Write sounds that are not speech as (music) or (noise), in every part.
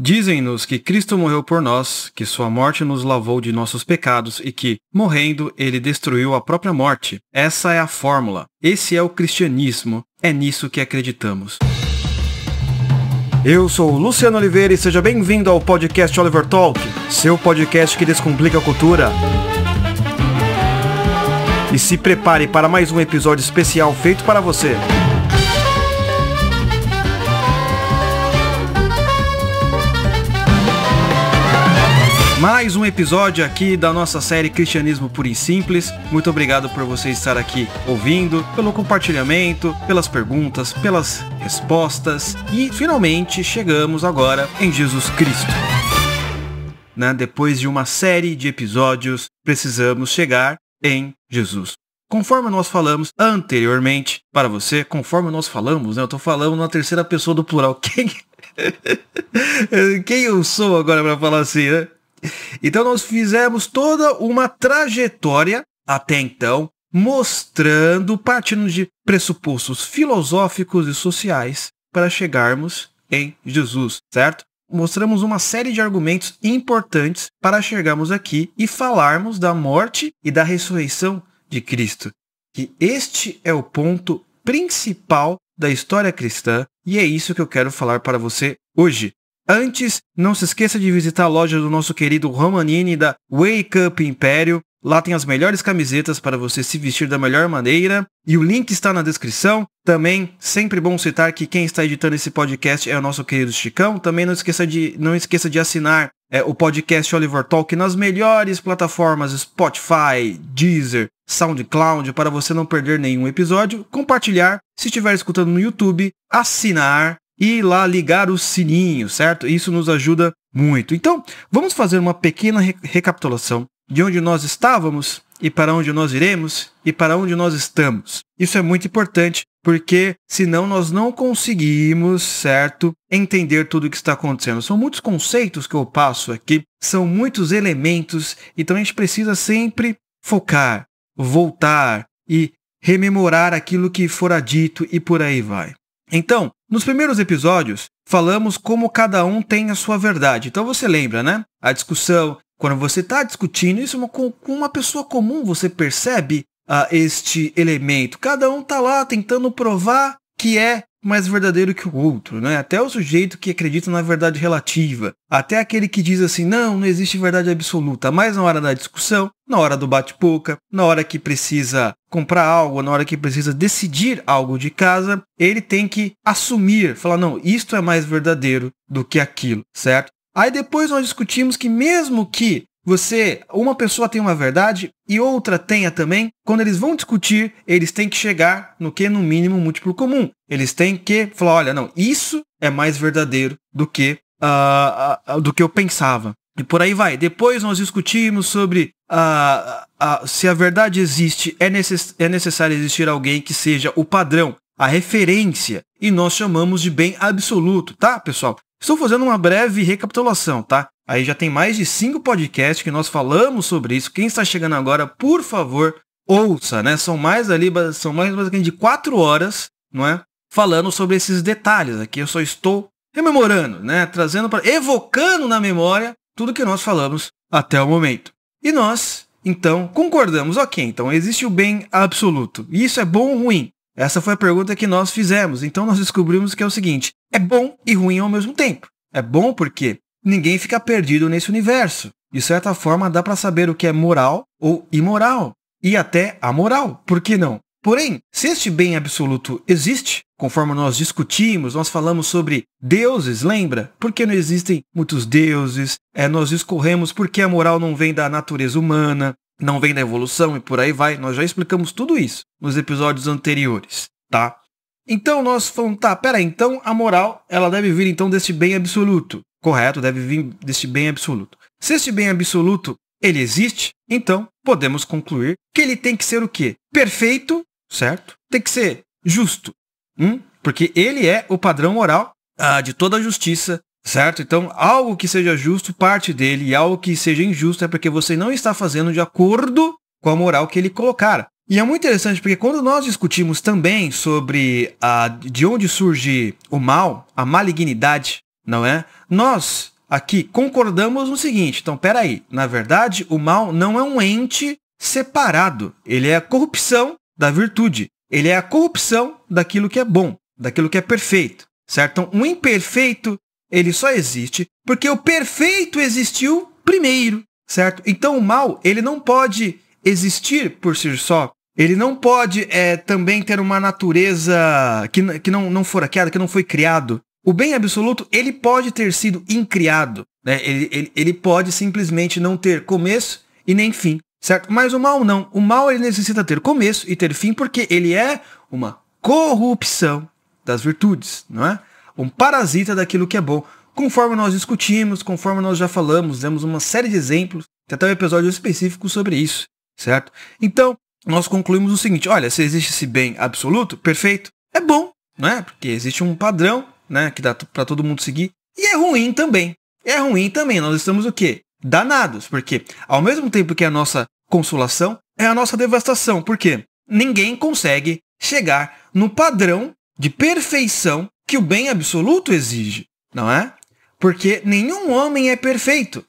Dizem-nos que Cristo morreu por nós, que sua morte nos lavou de nossos pecados e que, morrendo, ele destruiu a própria morte. Essa é a fórmula. Esse é o cristianismo. É nisso que acreditamos. Eu sou Luciano Oliveira e seja bem-vindo ao podcast Oliver Talk, seu podcast que descomplica a cultura. E se prepare para mais um episódio especial feito para você. mais um episódio aqui da nossa série Cristianismo Puro Simples. Muito obrigado por você estar aqui ouvindo, pelo compartilhamento, pelas perguntas, pelas respostas e finalmente chegamos agora em Jesus Cristo. Né? Depois de uma série de episódios, precisamos chegar em Jesus Conforme nós falamos anteriormente para você, conforme nós falamos, né? Eu estou falando na terceira pessoa do plural. (laughs) Quem, (laughs) Quem eu sou agora para falar assim, né? Então nós fizemos toda uma trajetória até então, mostrando, partindo de pressupostos filosóficos e sociais para chegarmos em Jesus, certo? Mostramos uma série de argumentos importantes para chegarmos aqui e falarmos da morte e da ressurreição de Cristo. Que este é o ponto principal da história cristã e é isso que eu quero falar para você hoje. Antes, não se esqueça de visitar a loja do nosso querido Romanini da Wake Up Império. Lá tem as melhores camisetas para você se vestir da melhor maneira. E o link está na descrição. Também, sempre bom citar que quem está editando esse podcast é o nosso querido Chicão. Também não esqueça de, não esqueça de assinar é, o podcast Oliver Talk nas melhores plataformas Spotify, Deezer, SoundCloud, para você não perder nenhum episódio. Compartilhar. Se estiver escutando no YouTube, assinar e ir lá ligar o sininho, certo? Isso nos ajuda muito. Então, vamos fazer uma pequena re recapitulação de onde nós estávamos e para onde nós iremos e para onde nós estamos. Isso é muito importante porque senão nós não conseguimos, certo, entender tudo o que está acontecendo. São muitos conceitos que eu passo aqui, são muitos elementos, então a gente precisa sempre focar, voltar e rememorar aquilo que fora dito e por aí vai. Então, nos primeiros episódios, falamos como cada um tem a sua verdade. Então você lembra, né? A discussão, quando você está discutindo isso com uma pessoa comum, você percebe uh, este elemento. Cada um está lá tentando provar que é mais verdadeiro que o outro, né? Até o sujeito que acredita na verdade relativa, até aquele que diz assim, não, não existe verdade absoluta, mas na hora da discussão, na hora do bate-boca, na hora que precisa comprar algo, na hora que precisa decidir algo de casa, ele tem que assumir, falar, não, isto é mais verdadeiro do que aquilo, certo? Aí depois nós discutimos que mesmo que você, uma pessoa tem uma verdade e outra tenha também, quando eles vão discutir, eles têm que chegar no que no mínimo múltiplo comum. Eles têm que falar, olha, não, isso é mais verdadeiro do que uh, uh, do que eu pensava. E por aí vai. Depois nós discutimos sobre uh, se a verdade existe, é, necess é necessário existir alguém que seja o padrão, a referência, e nós chamamos de bem absoluto, tá, pessoal? Estou fazendo uma breve recapitulação, tá? Aí já tem mais de cinco podcasts que nós falamos sobre isso. Quem está chegando agora, por favor, ouça, né? São mais ali, são mais basicamente de quatro horas, não é? Falando sobre esses detalhes aqui. Eu só estou rememorando, né? Trazendo para, evocando na memória tudo que nós falamos até o momento. E nós, então, concordamos, ok? Então existe o bem absoluto. E isso é bom ou ruim? Essa foi a pergunta que nós fizemos. Então nós descobrimos que é o seguinte: é bom e ruim ao mesmo tempo. É bom porque ninguém fica perdido nesse universo. De certa forma, dá para saber o que é moral ou imoral, e até amoral, por que não? Porém, se este bem absoluto existe, conforme nós discutimos, nós falamos sobre deuses, lembra? Porque não existem muitos deuses, é, nós discorremos porque a moral não vem da natureza humana, não vem da evolução e por aí vai, nós já explicamos tudo isso nos episódios anteriores, tá? Então nós falamos, tá, pera, então a moral, ela deve vir então deste bem absoluto. Correto, deve vir deste bem absoluto. Se este bem absoluto, ele existe, então podemos concluir que ele tem que ser o quê? Perfeito, certo? Tem que ser justo. Hum? Porque ele é o padrão moral ah, de toda a justiça, certo? Então, algo que seja justo parte dele e algo que seja injusto é porque você não está fazendo de acordo com a moral que ele colocara. E é muito interessante porque quando nós discutimos também sobre a, de onde surge o mal, a malignidade, não é? Nós aqui concordamos no seguinte, então peraí, na verdade o mal não é um ente separado, ele é a corrupção da virtude, ele é a corrupção daquilo que é bom, daquilo que é perfeito, certo? Então o imperfeito, ele só existe porque o perfeito existiu primeiro, certo? Então o mal, ele não pode existir por si só, ele não pode é, também ter uma natureza que, que não, não fora criada, que não foi criado. O bem absoluto, ele pode ter sido incriado. Né? Ele, ele, ele pode simplesmente não ter começo e nem fim, certo? Mas o mal não. O mal ele necessita ter começo e ter fim porque ele é uma corrupção das virtudes, não é? Um parasita daquilo que é bom. Conforme nós discutimos, conforme nós já falamos, demos uma série de exemplos, tem até um episódio específico sobre isso, certo? Então, nós concluímos o seguinte: olha, se existe esse bem absoluto, perfeito, é bom, né? Porque existe um padrão, né, que dá para todo mundo seguir. E é ruim também. É ruim também. Nós estamos o quê? Danados, porque ao mesmo tempo que é a nossa consolação, é a nossa devastação. Por quê? Ninguém consegue chegar no padrão de perfeição que o bem absoluto exige, não é? Porque nenhum homem é perfeito.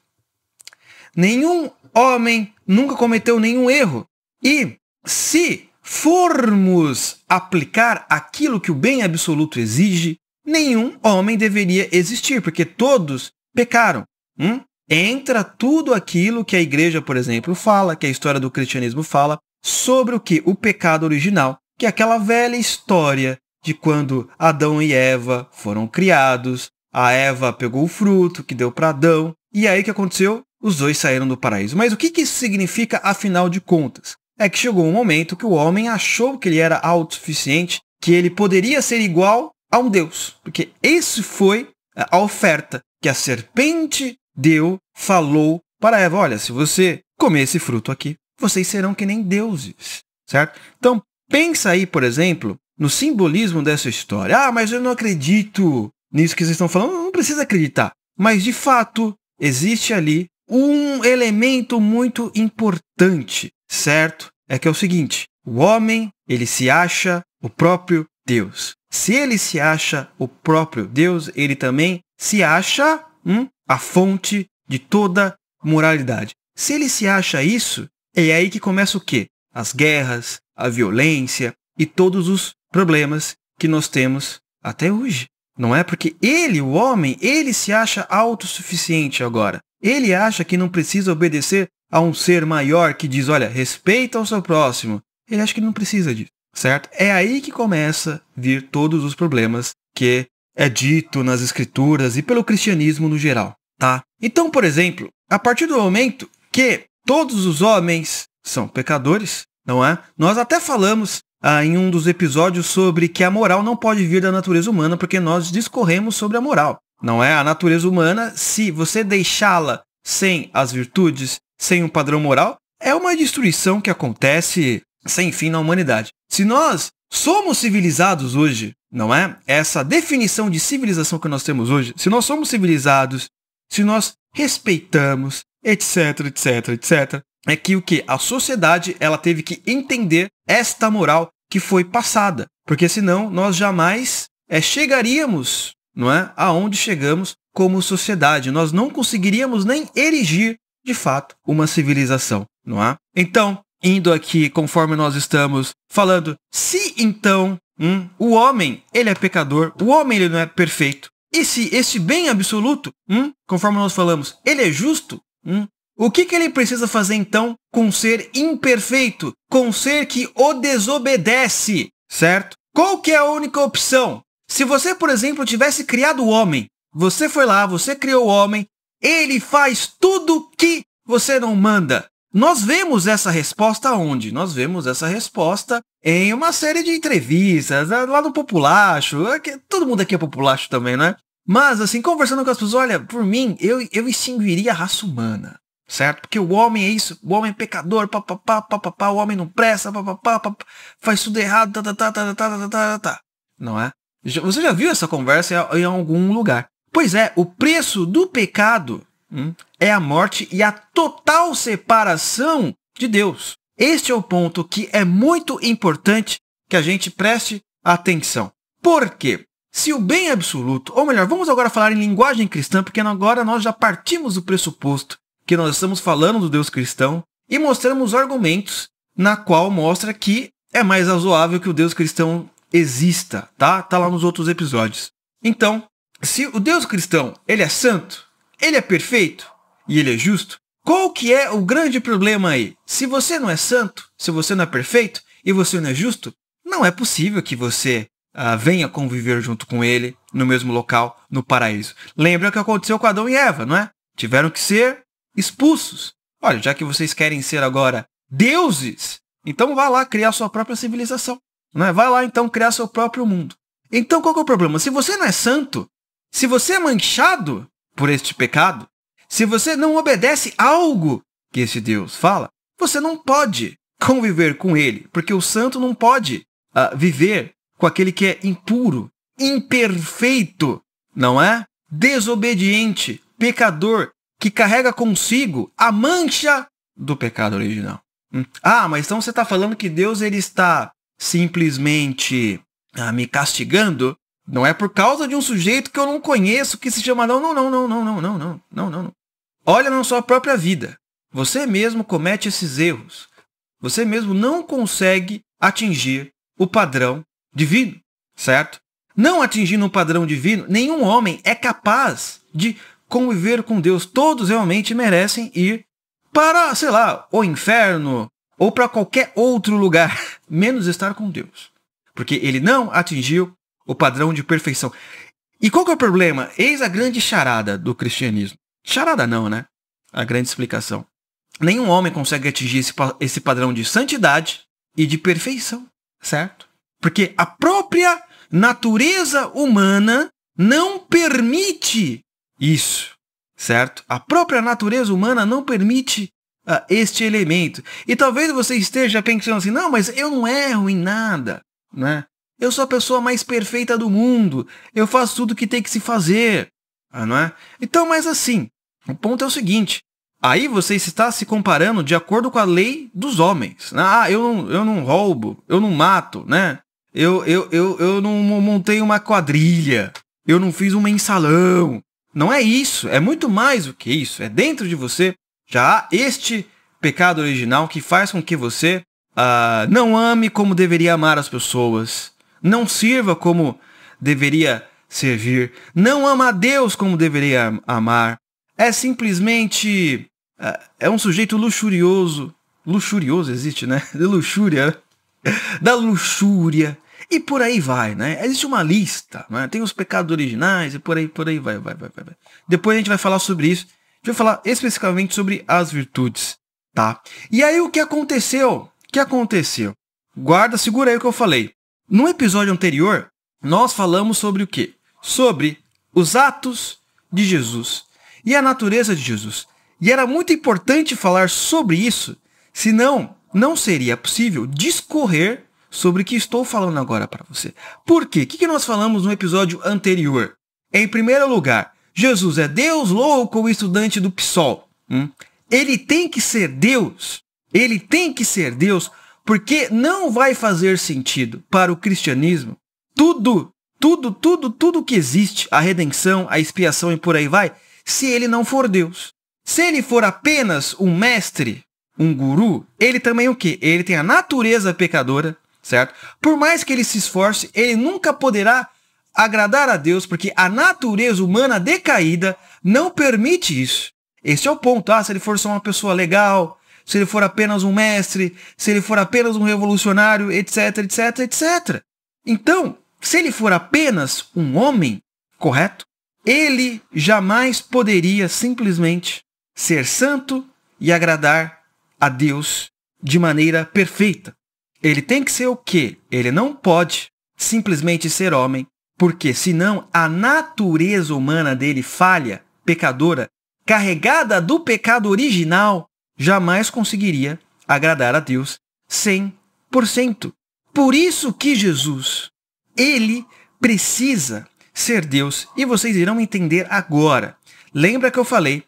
Nenhum homem nunca cometeu nenhum erro. E se formos aplicar aquilo que o bem absoluto exige, nenhum homem deveria existir, porque todos pecaram. Hum? Entra tudo aquilo que a igreja, por exemplo, fala, que a história do cristianismo fala, sobre o que? O pecado original, que é aquela velha história de quando Adão e Eva foram criados, a Eva pegou o fruto que deu para Adão, e aí o que aconteceu? Os dois saíram do paraíso. Mas o que, que isso significa, afinal de contas? é que chegou um momento que o homem achou que ele era autossuficiente, que ele poderia ser igual a um Deus. Porque esse foi a oferta que a serpente deu, falou para Eva: olha, se você comer esse fruto aqui, vocês serão que nem deuses. Certo? Então, pensa aí, por exemplo, no simbolismo dessa história. Ah, mas eu não acredito nisso que vocês estão falando. Não precisa acreditar. Mas, de fato, existe ali um elemento muito importante certo é que é o seguinte: o homem, ele se acha o próprio Deus. Se ele se acha o próprio Deus, ele também se acha hum, a fonte de toda moralidade. Se ele se acha isso, é aí que começa o quê? As guerras, a violência e todos os problemas que nós temos até hoje. Não é porque ele, o homem, ele se acha autossuficiente agora. Ele acha que não precisa obedecer a um ser maior que diz, olha, respeita o seu próximo, ele acha que não precisa disso, certo? É aí que começa a vir todos os problemas que é dito nas escrituras e pelo cristianismo no geral, tá? Então, por exemplo, a partir do momento que todos os homens são pecadores, não é? Nós até falamos ah, em um dos episódios sobre que a moral não pode vir da natureza humana, porque nós discorremos sobre a moral. Não é? A natureza humana, se você deixá-la sem as virtudes, sem um padrão moral, é uma destruição que acontece sem fim na humanidade. Se nós somos civilizados hoje, não é? Essa definição de civilização que nós temos hoje, se nós somos civilizados, se nós respeitamos, etc, etc, etc, é que o que a sociedade ela teve que entender esta moral que foi passada, porque senão nós jamais é, chegaríamos, não é, aonde chegamos como sociedade. Nós não conseguiríamos nem erigir de fato, uma civilização, não há? É? Então, indo aqui conforme nós estamos falando, se então hum, o homem ele é pecador, o homem ele não é perfeito, e se esse bem absoluto, hum, conforme nós falamos, ele é justo, hum, o que, que ele precisa fazer então com um ser imperfeito, com um ser que o desobedece, certo? Qual que é a única opção? Se você, por exemplo, tivesse criado o homem, você foi lá, você criou o homem, ele faz tudo que você não manda. Nós vemos essa resposta onde? Nós vemos essa resposta em uma série de entrevistas, lá no Populacho. Todo mundo aqui é Populacho também, não é? Mas, assim, conversando com as pessoas, olha, por mim, eu, eu extinguiria a raça humana, certo? Porque o homem é isso, o homem é pecador, papapá, papapá, o homem não presta, papapá, papapá faz tudo errado, tá, tá, tá, tá, tá, tá, tá, tá, tá, não é? Você já viu essa conversa em algum lugar. Pois é, o preço do pecado hum? é a morte e a total separação de Deus. Este é o ponto que é muito importante que a gente preste atenção. Por quê? Se o bem absoluto, ou melhor, vamos agora falar em linguagem cristã, porque agora nós já partimos do pressuposto que nós estamos falando do Deus cristão e mostramos argumentos na qual mostra que é mais razoável que o Deus cristão exista, tá? Tá lá nos outros episódios. Então, se o Deus cristão, ele é santo, ele é perfeito e ele é justo, qual que é o grande problema aí? Se você não é santo, se você não é perfeito e você não é justo, não é possível que você ah, venha conviver junto com ele no mesmo local, no paraíso. Lembra o que aconteceu com Adão e Eva, não é? Tiveram que ser expulsos. Olha, já que vocês querem ser agora deuses, então vá lá criar sua própria civilização. Não é? Vai lá então criar seu próprio mundo. Então qual é o problema? Se você não é santo, se você é manchado por este pecado, se você não obedece algo que esse Deus fala, você não pode conviver com ele, porque o santo não pode uh, viver com aquele que é impuro, imperfeito, não é? Desobediente, pecador, que carrega consigo a mancha do pecado original. Hum. Ah, mas então você está falando que Deus ele está simplesmente ah, me castigando? Não é por causa de um sujeito que eu não conheço que se chama não, não, não, não, não, não, não, não, não, não. Olha na sua própria vida. Você mesmo comete esses erros. Você mesmo não consegue atingir o padrão divino, certo? Não atingindo o padrão divino, nenhum homem é capaz de conviver com Deus. Todos realmente merecem ir para, sei lá, o inferno ou para qualquer outro lugar, (laughs) menos estar com Deus. Porque ele não atingiu o padrão de perfeição. E qual que é o problema? Eis a grande charada do cristianismo. Charada não, né? A grande explicação. Nenhum homem consegue atingir esse, esse padrão de santidade e de perfeição, certo? Porque a própria natureza humana não permite isso, certo? A própria natureza humana não permite uh, este elemento. E talvez você esteja pensando assim, não, mas eu não erro em nada, né? Eu sou a pessoa mais perfeita do mundo. Eu faço tudo o que tem que se fazer. Ah, não é? Então, mas assim, o ponto é o seguinte. Aí você está se comparando de acordo com a lei dos homens. Né? Ah, eu não, eu não roubo, eu não mato, né? Eu, eu, eu, eu não montei uma quadrilha, eu não fiz um mensalão. Não é isso, é muito mais do que isso. É dentro de você já há este pecado original que faz com que você uh, não ame como deveria amar as pessoas, não sirva como deveria servir. Não ama a Deus como deveria amar. É simplesmente. É, é um sujeito luxurioso. Luxurioso existe, né? De (laughs) luxúria. Né? Da luxúria. E por aí vai, né? Existe uma lista, né? tem os pecados originais e por aí, por aí vai, vai, vai, vai. Depois a gente vai falar sobre isso. A gente vai falar especificamente sobre as virtudes, tá? E aí o que aconteceu? O que aconteceu? Guarda, segura aí o que eu falei. No episódio anterior, nós falamos sobre o quê? Sobre os atos de Jesus e a natureza de Jesus. E era muito importante falar sobre isso, senão não seria possível discorrer sobre o que estou falando agora para você. Por quê? O que nós falamos no episódio anterior? Em primeiro lugar, Jesus é Deus louco ou estudante do PSOL? Hum? Ele tem que ser Deus. Ele tem que ser Deus porque não vai fazer sentido para o cristianismo tudo, tudo, tudo, tudo que existe, a redenção, a expiação e por aí vai, se ele não for Deus. Se ele for apenas um mestre, um guru, ele também o quê? Ele tem a natureza pecadora, certo? Por mais que ele se esforce, ele nunca poderá agradar a Deus, porque a natureza humana decaída não permite isso. Esse é o ponto. Ah, se ele for só uma pessoa legal, se ele for apenas um mestre, se ele for apenas um revolucionário, etc, etc, etc. Então, se ele for apenas um homem, correto? Ele jamais poderia simplesmente ser santo e agradar a Deus de maneira perfeita. Ele tem que ser o quê? Ele não pode simplesmente ser homem, porque senão a natureza humana dele falha, pecadora, carregada do pecado original, jamais conseguiria agradar a Deus 100%. Por isso que Jesus, ele precisa ser Deus e vocês irão entender agora. Lembra que eu falei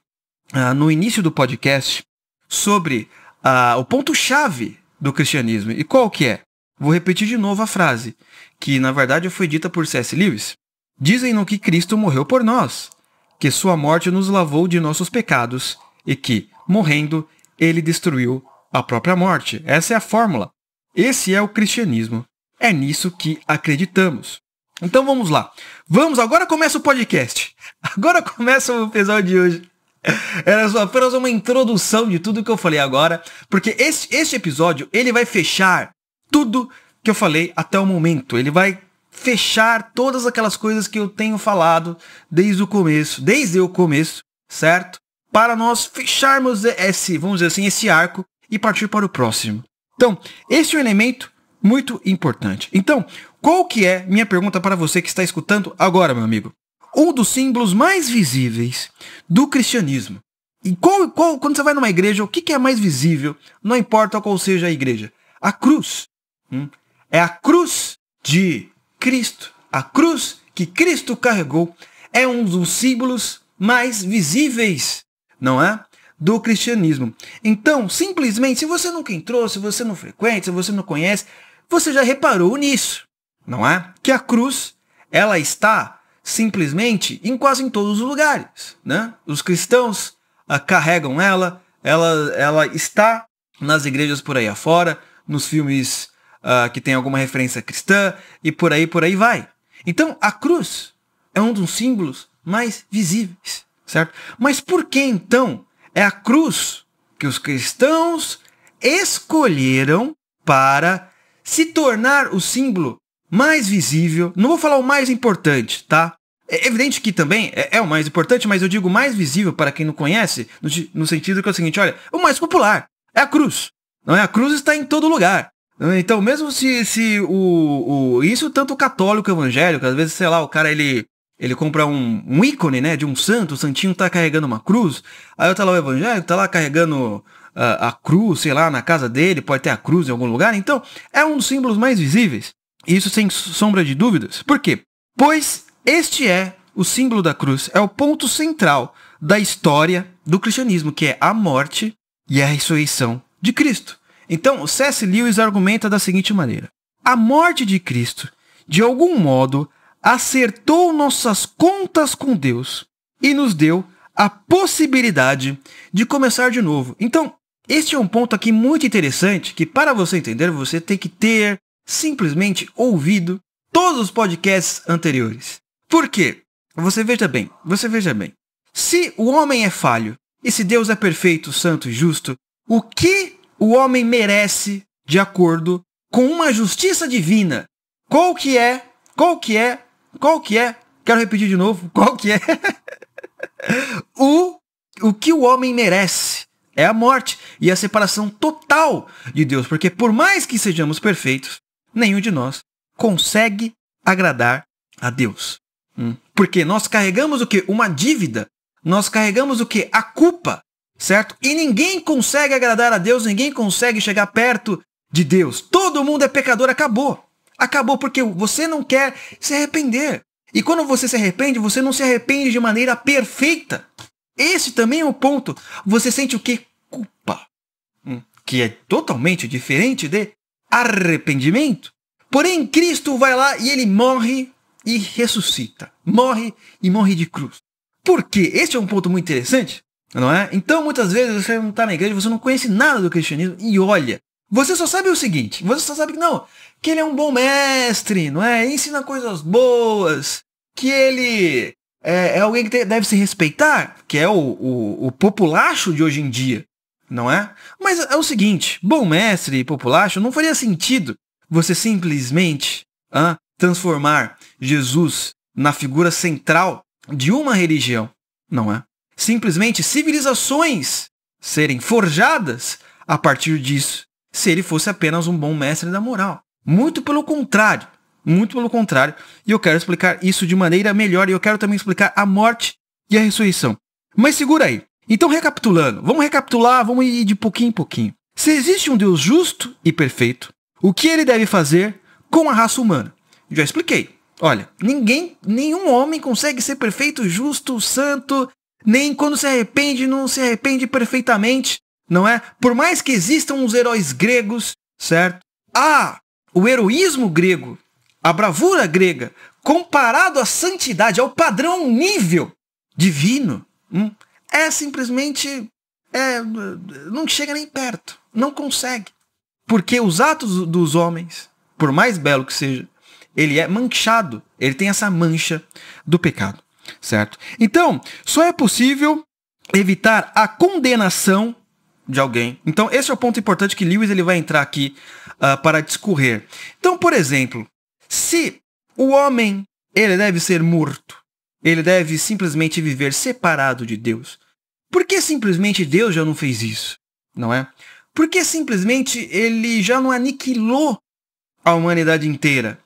ah, no início do podcast sobre ah, o ponto chave do cristianismo e qual que é? Vou repetir de novo a frase que na verdade foi dita por C.S. Lewis. Dizem-no que Cristo morreu por nós, que sua morte nos lavou de nossos pecados e que, morrendo, ele destruiu a própria morte. Essa é a fórmula. Esse é o cristianismo. É nisso que acreditamos. Então vamos lá. Vamos, agora começa o podcast. (laughs) Agora começa o episódio de hoje. Era só apenas uma introdução de tudo que eu falei agora, porque este, este episódio ele vai fechar tudo que eu falei até o momento. Ele vai fechar todas aquelas coisas que eu tenho falado desde o começo, desde o começo, certo? para nós fecharmos esse, vamos dizer assim, esse arco e partir para o próximo. Então, esse é um elemento muito importante. Então, qual que é minha pergunta para você que está escutando agora, meu amigo? Um dos símbolos mais visíveis do cristianismo. E qual, qual quando você vai numa igreja, o que, que é mais visível? Não importa qual seja a igreja. A cruz. Hum? É a cruz de Cristo. A cruz que Cristo carregou é um dos símbolos mais visíveis não é? Do cristianismo. Então, simplesmente, se você nunca entrou, se você não frequenta, se você não conhece, você já reparou nisso, não é? Que a cruz, ela está simplesmente em quase em todos os lugares, né? Os cristãos ah, carregam ela, ela, ela está nas igrejas por aí afora, nos filmes ah, que tem alguma referência cristã e por aí, por aí vai. Então, a cruz é um dos símbolos mais visíveis certo? Mas por que então é a cruz que os cristãos escolheram para se tornar o símbolo mais visível? Não vou falar o mais importante, tá? É evidente que também é, é o mais importante, mas eu digo mais visível para quem não conhece, no, no sentido que é o seguinte, olha, o mais popular é a cruz. Não é? A cruz está em todo lugar. É? Então, mesmo se, se o, o, Isso tanto o católico evangélico, às vezes, sei lá, o cara ele ele compra um, um ícone, né? De um santo, o santinho tá carregando uma cruz. Aí tá lá o Evangelho, tá lá carregando a, ah, a cruz, sei lá, na casa dele, pode ter a cruz em algum lugar. Então, é um dos símbolos mais visíveis. Isso sem sombra de dúvidas. Por quê? Pois este é o símbolo da cruz, é o ponto central da história do cristianismo, que é a morte e a ressurreição de Cristo. Então, C.S. Lewis argumenta da seguinte maneira: a morte de Cristo, de algum modo, acertou nossas contas com Deus e nos deu a possibilidade de começar de novo. Então, este é um ponto aqui muito interessante que, para você entender, você tem que ter simplesmente ouvido todos os podcasts anteriores. Por quê? Você veja bem, você veja bem. Se o homem é falho e se Deus é perfeito, santo e justo, o que o homem merece de acordo com uma justiça divina? Qual que é, qual que é qual que é? Quero repetir de novo. Qual que é? (laughs) o, o que o homem merece é a morte e a separação total de Deus, porque por mais que sejamos perfeitos, nenhum de nós consegue agradar a Deus. Hum. Porque nós carregamos o que? Uma dívida. Nós carregamos o que? A culpa, certo? E ninguém consegue agradar a Deus, ninguém consegue chegar perto de Deus. Todo mundo é pecador, acabou. Acabou porque você não quer se arrepender. E quando você se arrepende, você não se arrepende de maneira perfeita. Esse também é o ponto. Você sente o que? Culpa. Hum. Que é totalmente diferente de arrependimento. Porém, Cristo vai lá e ele morre e ressuscita. Morre e morre de cruz. Por quê? Este é um ponto muito interessante, não é? Então, muitas vezes você não está na igreja, você não conhece nada do cristianismo e olha, você só sabe o seguinte, você só sabe que não, que ele é um bom mestre, não é? Ensina coisas boas, que ele é, é alguém que deve se respeitar, que é o, o, o, populacho de hoje em dia, não é? Mas é o seguinte, bom mestre e populacho não faria sentido você simplesmente ah, transformar Jesus na figura central de uma religião, não é? Simplesmente civilizações serem forjadas a partir disso se ele fosse apenas um bom mestre da moral. Muito pelo contrário. Muito pelo contrário. E eu quero explicar isso de maneira melhor. E eu quero também explicar a morte e a ressurreição. Mas segura aí. Então, recapitulando. Vamos recapitular, vamos ir de pouquinho em pouquinho. Se existe um Deus justo e perfeito, o que ele deve fazer com a raça humana? Já expliquei. Olha, ninguém, nenhum homem consegue ser perfeito, justo, santo, nem quando se arrepende, não se arrepende perfeitamente não é? Por mais que existam os heróis gregos, certo? Ah, o heroísmo grego, a bravura grega, comparado à santidade, ao padrão nível divino, hum, é simplesmente é, não chega nem perto, não consegue, porque os atos dos homens, por mais belo que seja, ele é manchado, ele tem essa mancha do pecado, certo? Então, só é possível evitar a condenação de alguém. Então esse é o ponto importante que Lewis ele vai entrar aqui uh, para discorrer. Então, por exemplo, se o homem ele deve ser morto, ele deve simplesmente viver separado de Deus. Por que simplesmente Deus já não fez isso? Não é? Por que simplesmente ele já não aniquilou a humanidade inteira?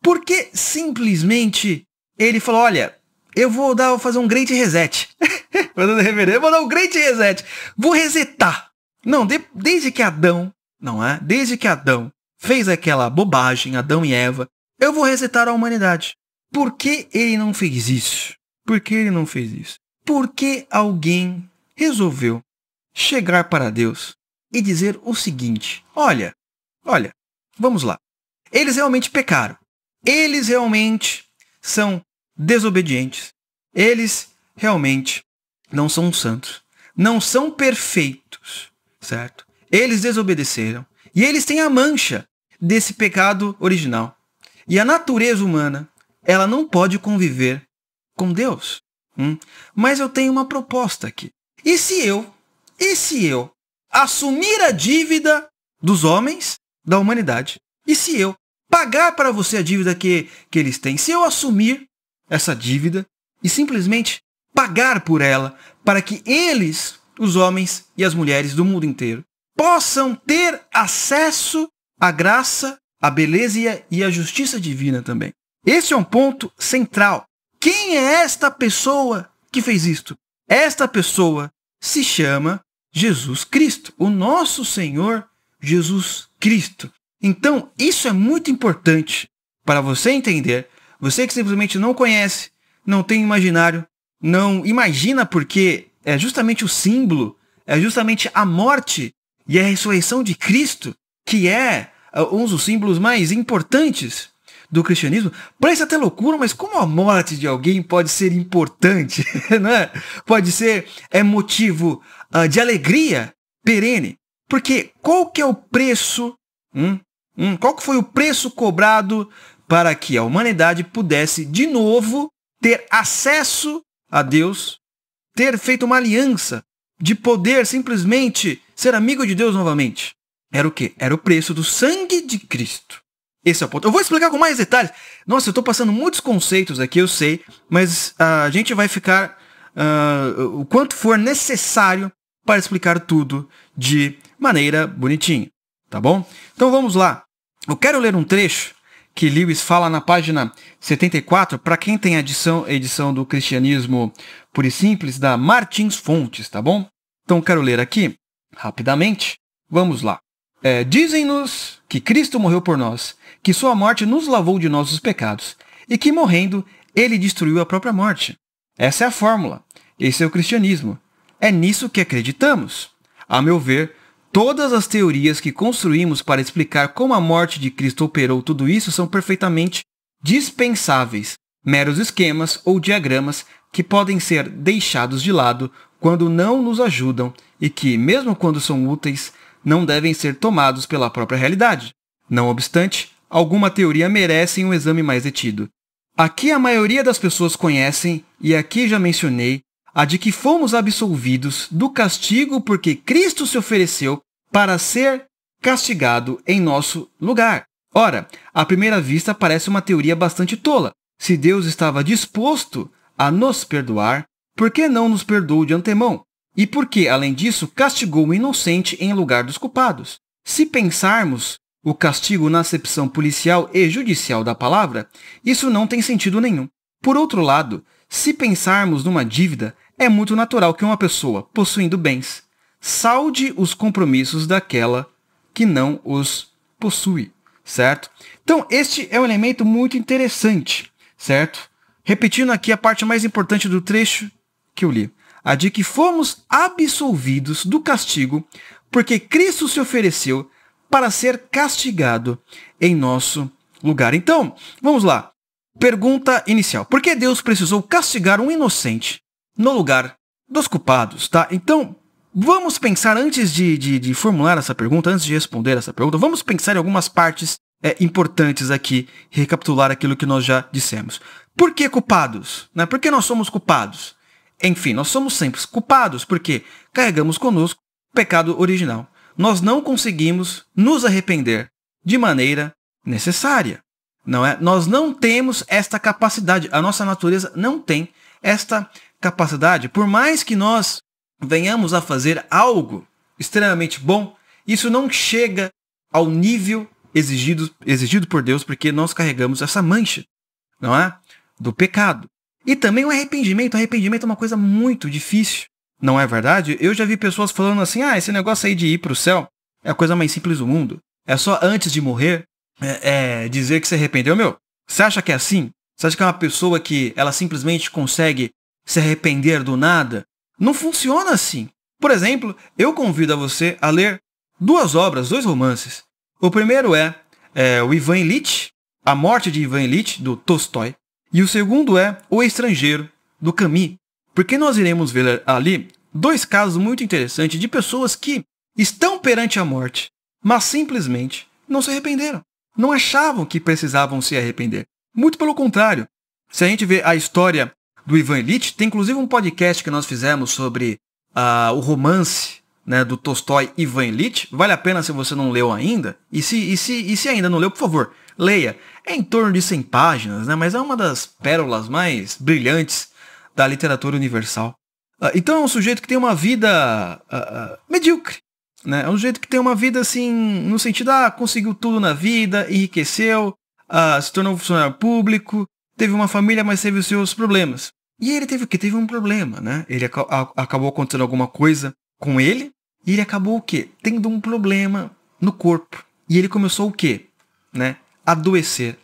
Por que simplesmente ele falou, olha, eu vou dar, vou fazer um great reset. (laughs) (laughs) mandando reverendo, mandou um grande reset. Vou resetar. Não, de, desde que Adão, não é? Desde que Adão fez aquela bobagem, Adão e Eva, eu vou resetar a humanidade. Por que ele não fez isso? Por que ele não fez isso? Por que alguém resolveu chegar para Deus e dizer o seguinte: olha, olha, vamos lá. Eles realmente pecaram. Eles realmente são desobedientes. Eles realmente não são santos, não são perfeitos, certo? Eles desobedeceram e eles têm a mancha desse pecado original. E a natureza humana, ela não pode conviver com Deus. Hum? Mas eu tenho uma proposta aqui. E se eu, e se eu assumir a dívida dos homens, da humanidade? E se eu pagar para você a dívida que, que eles têm? Se eu assumir essa dívida e simplesmente pagar por ela, para que eles, os homens e as mulheres do mundo inteiro, possam ter acesso à graça, à beleza e à justiça divina também. Esse é um ponto central. Quem é esta pessoa que fez isto? Esta pessoa se chama Jesus Cristo, o nosso Senhor Jesus Cristo. Então, isso é muito importante para você entender. Você que simplesmente não conhece, não tem imaginário, não imagina porque é justamente o símbolo, é justamente a morte e a ressurreição de Cristo, que é ah, um dos símbolos mais importantes do cristianismo, parece até loucura, mas como a morte de alguém pode ser importante, (laughs) né? pode ser é motivo uh, de alegria perene? Porque qual que é o preço, hum, hum, qual que foi o preço cobrado para que a humanidade pudesse de novo ter acesso a Deus, ter feito uma aliança, de poder simplesmente ser amigo de Deus novamente. Era o quê? Era o preço do sangue de Cristo. Esse é o ponto. Eu vou explicar com mais detalhes. Nossa, eu estou passando muitos conceitos aqui, eu sei, mas ah, a gente vai ficar uh, o quanto for necessário para explicar tudo de maneira bonitinha, tá bom? Então vamos lá. Eu quero ler um trecho que Lewis fala na página 74, para quem tem a edição, edição do Cristianismo Puro e Simples, da Martins Fontes, tá bom? Então quero ler aqui, rapidamente. Vamos lá. É, Dizem-nos que Cristo morreu por nós, que sua morte nos lavou de nossos pecados, e que morrendo, ele destruiu a própria morte. Essa é a fórmula. Esse é o cristianismo. É nisso que acreditamos. A meu ver, Todas as teorias que construímos para explicar como a morte de Cristo operou tudo isso são perfeitamente dispensáveis, meros esquemas ou diagramas que podem ser deixados de lado quando não nos ajudam e que, mesmo quando são úteis, não devem ser tomados pela própria realidade. Não obstante, alguma teoria merece um exame mais detido. Aqui a maioria das pessoas conhecem, e aqui já mencionei, a de que fomos absolvidos do castigo porque Cristo se ofereceu para ser castigado em nosso lugar. Ora, à primeira vista parece uma teoria bastante tola. Se Deus estava disposto a nos perdoar, por que não nos perdoou de antemão? E por que, além disso, castigou o inocente em lugar dos culpados? Se pensarmos o castigo na acepção policial e judicial da palavra, isso não tem sentido nenhum. Por outro lado, se pensarmos numa dívida, é muito natural que uma pessoa, possuindo bens, salde os compromissos daquela que não os possui, certo? Então, este é um elemento muito interessante, certo? Repetindo aqui a parte mais importante do trecho que eu li, a de que fomos absolvidos do castigo porque Cristo se ofereceu para ser castigado em nosso lugar. Então, vamos lá. Pergunta inicial. Por que Deus precisou castigar um inocente no lugar dos culpados, tá? Então, vamos pensar, antes de, de, de formular essa pergunta, antes de responder essa pergunta, vamos pensar em algumas partes é, importantes aqui, recapitular aquilo que nós já dissemos. Por que culpados? Né? Por que nós somos culpados? Enfim, nós somos sempre culpados porque carregamos conosco o pecado original. Nós não conseguimos nos arrepender de maneira necessária. Não é? Nós não temos esta capacidade, a nossa natureza não tem esta capacidade. Por mais que nós venhamos a fazer algo extremamente bom, isso não chega ao nível exigido, exigido por Deus, porque nós carregamos essa mancha, não é? Do pecado. E também o arrependimento. O arrependimento é uma coisa muito difícil, não é verdade? Eu já vi pessoas falando assim: ah, esse negócio aí de ir para o céu é a coisa mais simples do mundo. É só antes de morrer é, é, dizer que se arrependeu. Meu, você acha que é assim? Você acha que é uma pessoa que ela simplesmente consegue se arrepender do nada? Não funciona assim. Por exemplo, eu convido a você a ler duas obras, dois romances. O primeiro é, é o Ivan Illich, A Morte de Ivan Illich, do Tolstói. E o segundo é O Estrangeiro, do Camus. Porque nós iremos ver ali dois casos muito interessantes de pessoas que estão perante a morte, mas simplesmente não se arrependeram não achavam que precisavam se arrepender. Muito pelo contrário. Se a gente vê a história do Ivan Elite, tem inclusive um podcast que nós fizemos sobre uh, o romance né, do Tolstói Ivan Elite. Vale a pena se você não leu ainda. E se, e, se, e se ainda não leu, por favor, leia. É em torno de 100 páginas, né, mas é uma das pérolas mais brilhantes da literatura universal. Uh, então é um sujeito que tem uma vida uh, medíocre. Né? É um jeito que tem uma vida assim, no sentido, ah, conseguiu tudo na vida, enriqueceu, ah, se tornou um funcionário público, teve uma família, mas teve os seus problemas. E ele teve o quê? Teve um problema, né? Ele ac acabou acontecendo alguma coisa com ele, e ele acabou o quê? Tendo um problema no corpo. E ele começou o quê? Né? Adoecer.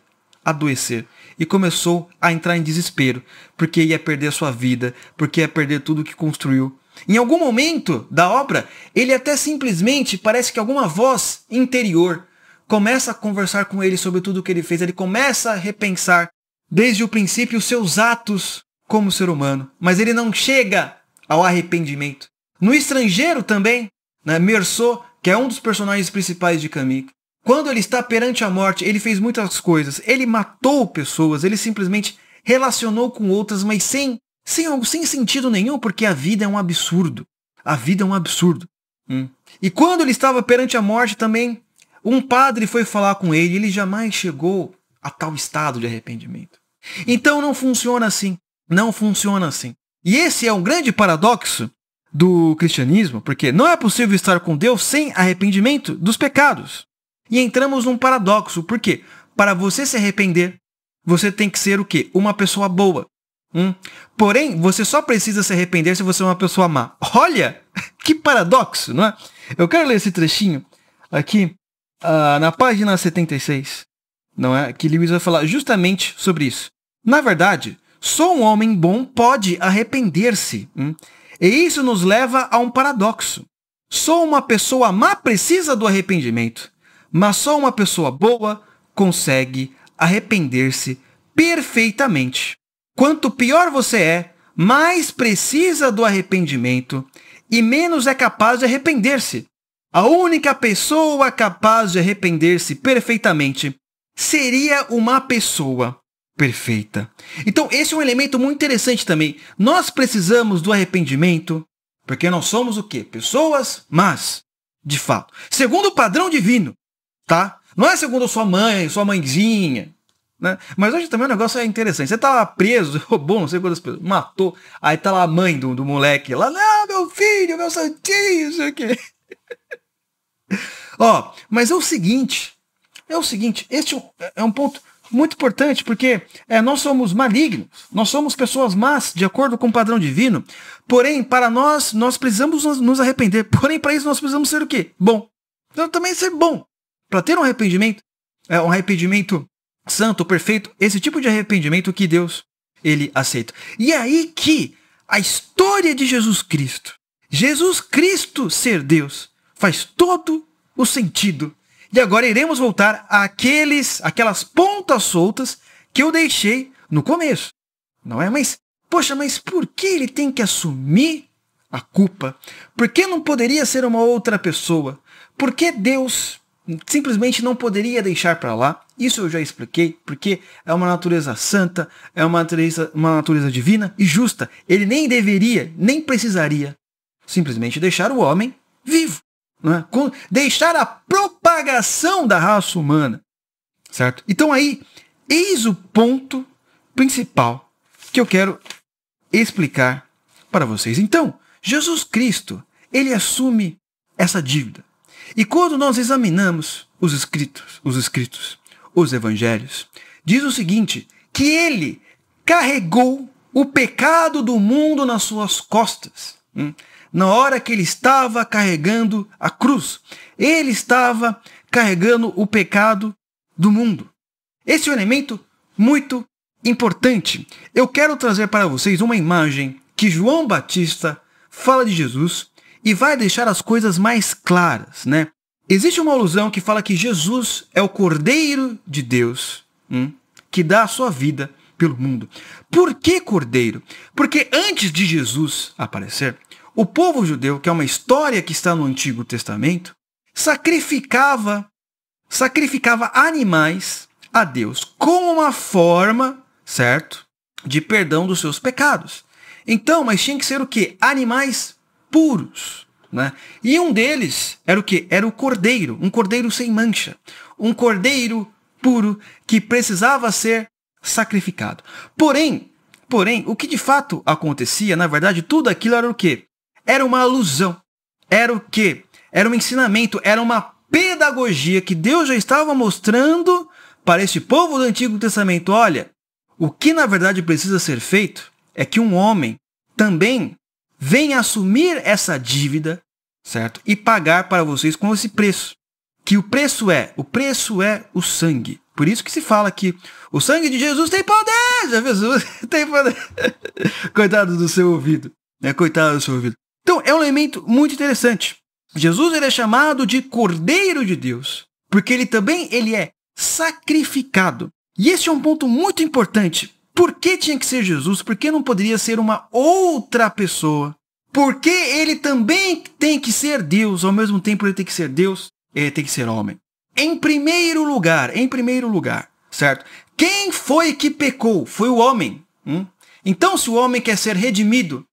Adoecer. E começou a entrar em desespero, porque ia perder a sua vida, porque ia perder tudo que construiu, em algum momento da obra, ele até simplesmente parece que alguma voz interior começa a conversar com ele sobre tudo o que ele fez. Ele começa a repensar desde o princípio os seus atos como ser humano, mas ele não chega ao arrependimento. No estrangeiro também, né, Mersot, que é um dos personagens principais de Kamika, quando ele está perante a morte, ele fez muitas coisas. Ele matou pessoas, ele simplesmente relacionou com outras, mas sem sem, sem sentido nenhum, porque a vida é um absurdo. A vida é um absurdo. Hum. E quando ele estava perante a morte também, um padre foi falar com ele, ele jamais chegou a tal estado de arrependimento. Então não funciona assim. Não funciona assim. E esse é um grande paradoxo do cristianismo, porque não é possível estar com Deus sem arrependimento dos pecados. E entramos num paradoxo, porque para você se arrepender, você tem que ser o quê? Uma pessoa boa. Hum. Porém, você só precisa se arrepender se você é uma pessoa má. Olha, (laughs) que paradoxo, não é? Eu quero ler esse trechinho aqui uh, na página 76, não é? Que Lewis vai falar justamente sobre isso. Na verdade, só um homem bom pode arrepender-se. Hum? E isso nos leva a um paradoxo. Só uma pessoa má precisa do arrependimento, mas só uma pessoa boa consegue arrepender-se perfeitamente. Quanto pior você é, mais precisa do arrependimento e menos é capaz de arrepender-se. A única pessoa capaz de arrepender-se perfeitamente seria uma pessoa perfeita. Então, esse é um elemento muito interessante também. Nós precisamos do arrependimento porque nós somos o quê? Pessoas, mas, de fato, segundo o padrão divino, tá? Não é segundo sua mãe, sua mãezinha, né? Mas hoje também o negócio é interessante. Você tá lá preso, (laughs) roubou não sei quantas pessoas, matou, aí tá lá a mãe do, do moleque lá, não, meu filho, meu santinho, isso aqui. (laughs) Ó, mas é o seguinte, é o seguinte, este é, é um ponto muito importante, porque é, nós somos malignos, nós somos pessoas más, de acordo com o padrão divino, porém, para nós, nós precisamos nos arrepender, (laughs) porém, para isso nós precisamos ser o quê? Bom. Então também ser bom. Para ter um arrependimento, é, um arrependimento santo, perfeito, esse tipo de arrependimento que Deus ele aceita. E é aí que a história de Jesus Cristo, Jesus Cristo ser Deus, faz todo o sentido. E agora iremos voltar àqueles, aquelas pontas soltas que eu deixei no começo. Não é? Mas, poxa, mas por que ele tem que assumir a culpa? Por que não poderia ser uma outra pessoa? Por que Deus simplesmente não poderia deixar para lá. Isso eu já expliquei, porque é uma natureza santa, é uma natureza, uma natureza divina e justa. Ele nem deveria, nem precisaria simplesmente deixar o homem vivo. Né? Deixar a propagação da raça humana. Certo? Então aí, eis o ponto principal que eu quero explicar para vocês. Então, Jesus Cristo, ele assume essa dívida. E quando nós examinamos os escritos, os escritos, os evangelhos, diz o seguinte: que ele carregou o pecado do mundo nas suas costas. Hum? Na hora que ele estava carregando a cruz, ele estava carregando o pecado do mundo. Esse é um elemento muito importante. Eu quero trazer para vocês uma imagem que João Batista fala de Jesus e vai deixar as coisas mais claras, né? Existe uma alusão que fala que Jesus é o Cordeiro de Deus, hum, que dá a sua vida pelo mundo. Por que Cordeiro? Porque antes de Jesus aparecer, o povo judeu, que é uma história que está no Antigo Testamento, sacrificava sacrificava animais a Deus como uma forma, certo, de perdão dos seus pecados. Então, mas tinha que ser o quê? Animais puros. Né? E um deles era o que? Era o cordeiro, um cordeiro sem mancha, um cordeiro puro que precisava ser sacrificado. Porém, porém, o que de fato acontecia, na verdade, tudo aquilo era o que? Era uma alusão. Era o que? Era um ensinamento, era uma pedagogia que Deus já estava mostrando para este povo do Antigo Testamento, olha, o que na verdade precisa ser feito é que um homem também vem assumir essa dívida, certo? E pagar para vocês com esse preço. Que o preço é, o preço é o sangue. Por isso que se fala que o sangue de Jesus tem poder, Jesus (laughs) tem poder. (laughs) Coitado do seu ouvido, né? Coitado do seu ouvido. Então, é um elemento muito interessante. Jesus ele é chamado de Cordeiro de Deus, porque ele também ele é sacrificado. E esse é um ponto muito importante, por que tinha que ser Jesus? Por que não poderia ser uma outra pessoa? Por que ele também tem que ser Deus? Ao mesmo tempo ele tem que ser Deus, ele tem que ser homem. Em primeiro lugar, em primeiro lugar, certo? Quem foi que pecou? Foi o homem. Hum? Então, se o homem quer ser redimido,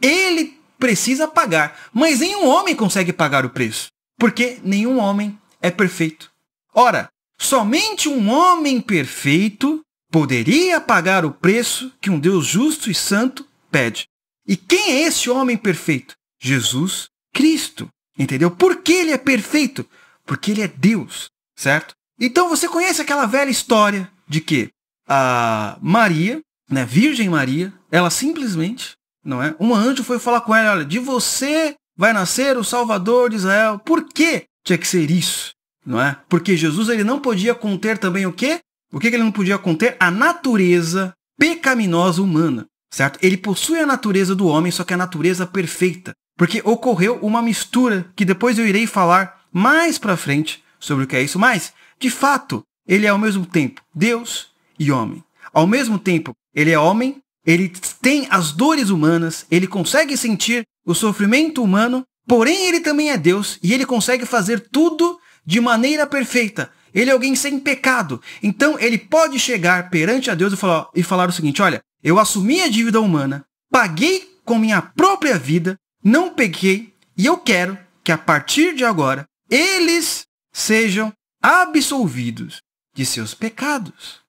ele precisa pagar. Mas nenhum homem consegue pagar o preço, porque nenhum homem é perfeito. Ora, somente um homem perfeito poderia pagar o preço que um Deus justo e santo pede. E quem é esse homem perfeito? Jesus Cristo. Entendeu? Por que ele é perfeito? Porque ele é Deus, certo? Então você conhece aquela velha história de que a Maria, né, Virgem Maria, ela simplesmente, não é? Um anjo foi falar com ela, olha, de você vai nascer o Salvador de Israel. Por que tinha que ser isso? Não é? Porque Jesus ele não podia conter também o quê? O que, ele não podia conter? A natureza pecaminosa humana, certo? Ele possui a natureza do homem, só que a natureza perfeita, porque ocorreu uma mistura que depois eu irei falar mais para frente sobre o que é isso, mas de fato, ele é ao mesmo tempo Deus e homem. Ao mesmo tempo, ele é homem, ele tem as dores humanas, ele consegue sentir o sofrimento humano, porém ele também é Deus e ele consegue fazer tudo de maneira perfeita, ele é alguém sem pecado. Então ele pode chegar perante a Deus e falar, e falar o seguinte: olha, eu assumi a dívida humana, paguei com minha própria vida, não peguei, e eu quero que a partir de agora eles sejam absolvidos de seus pecados.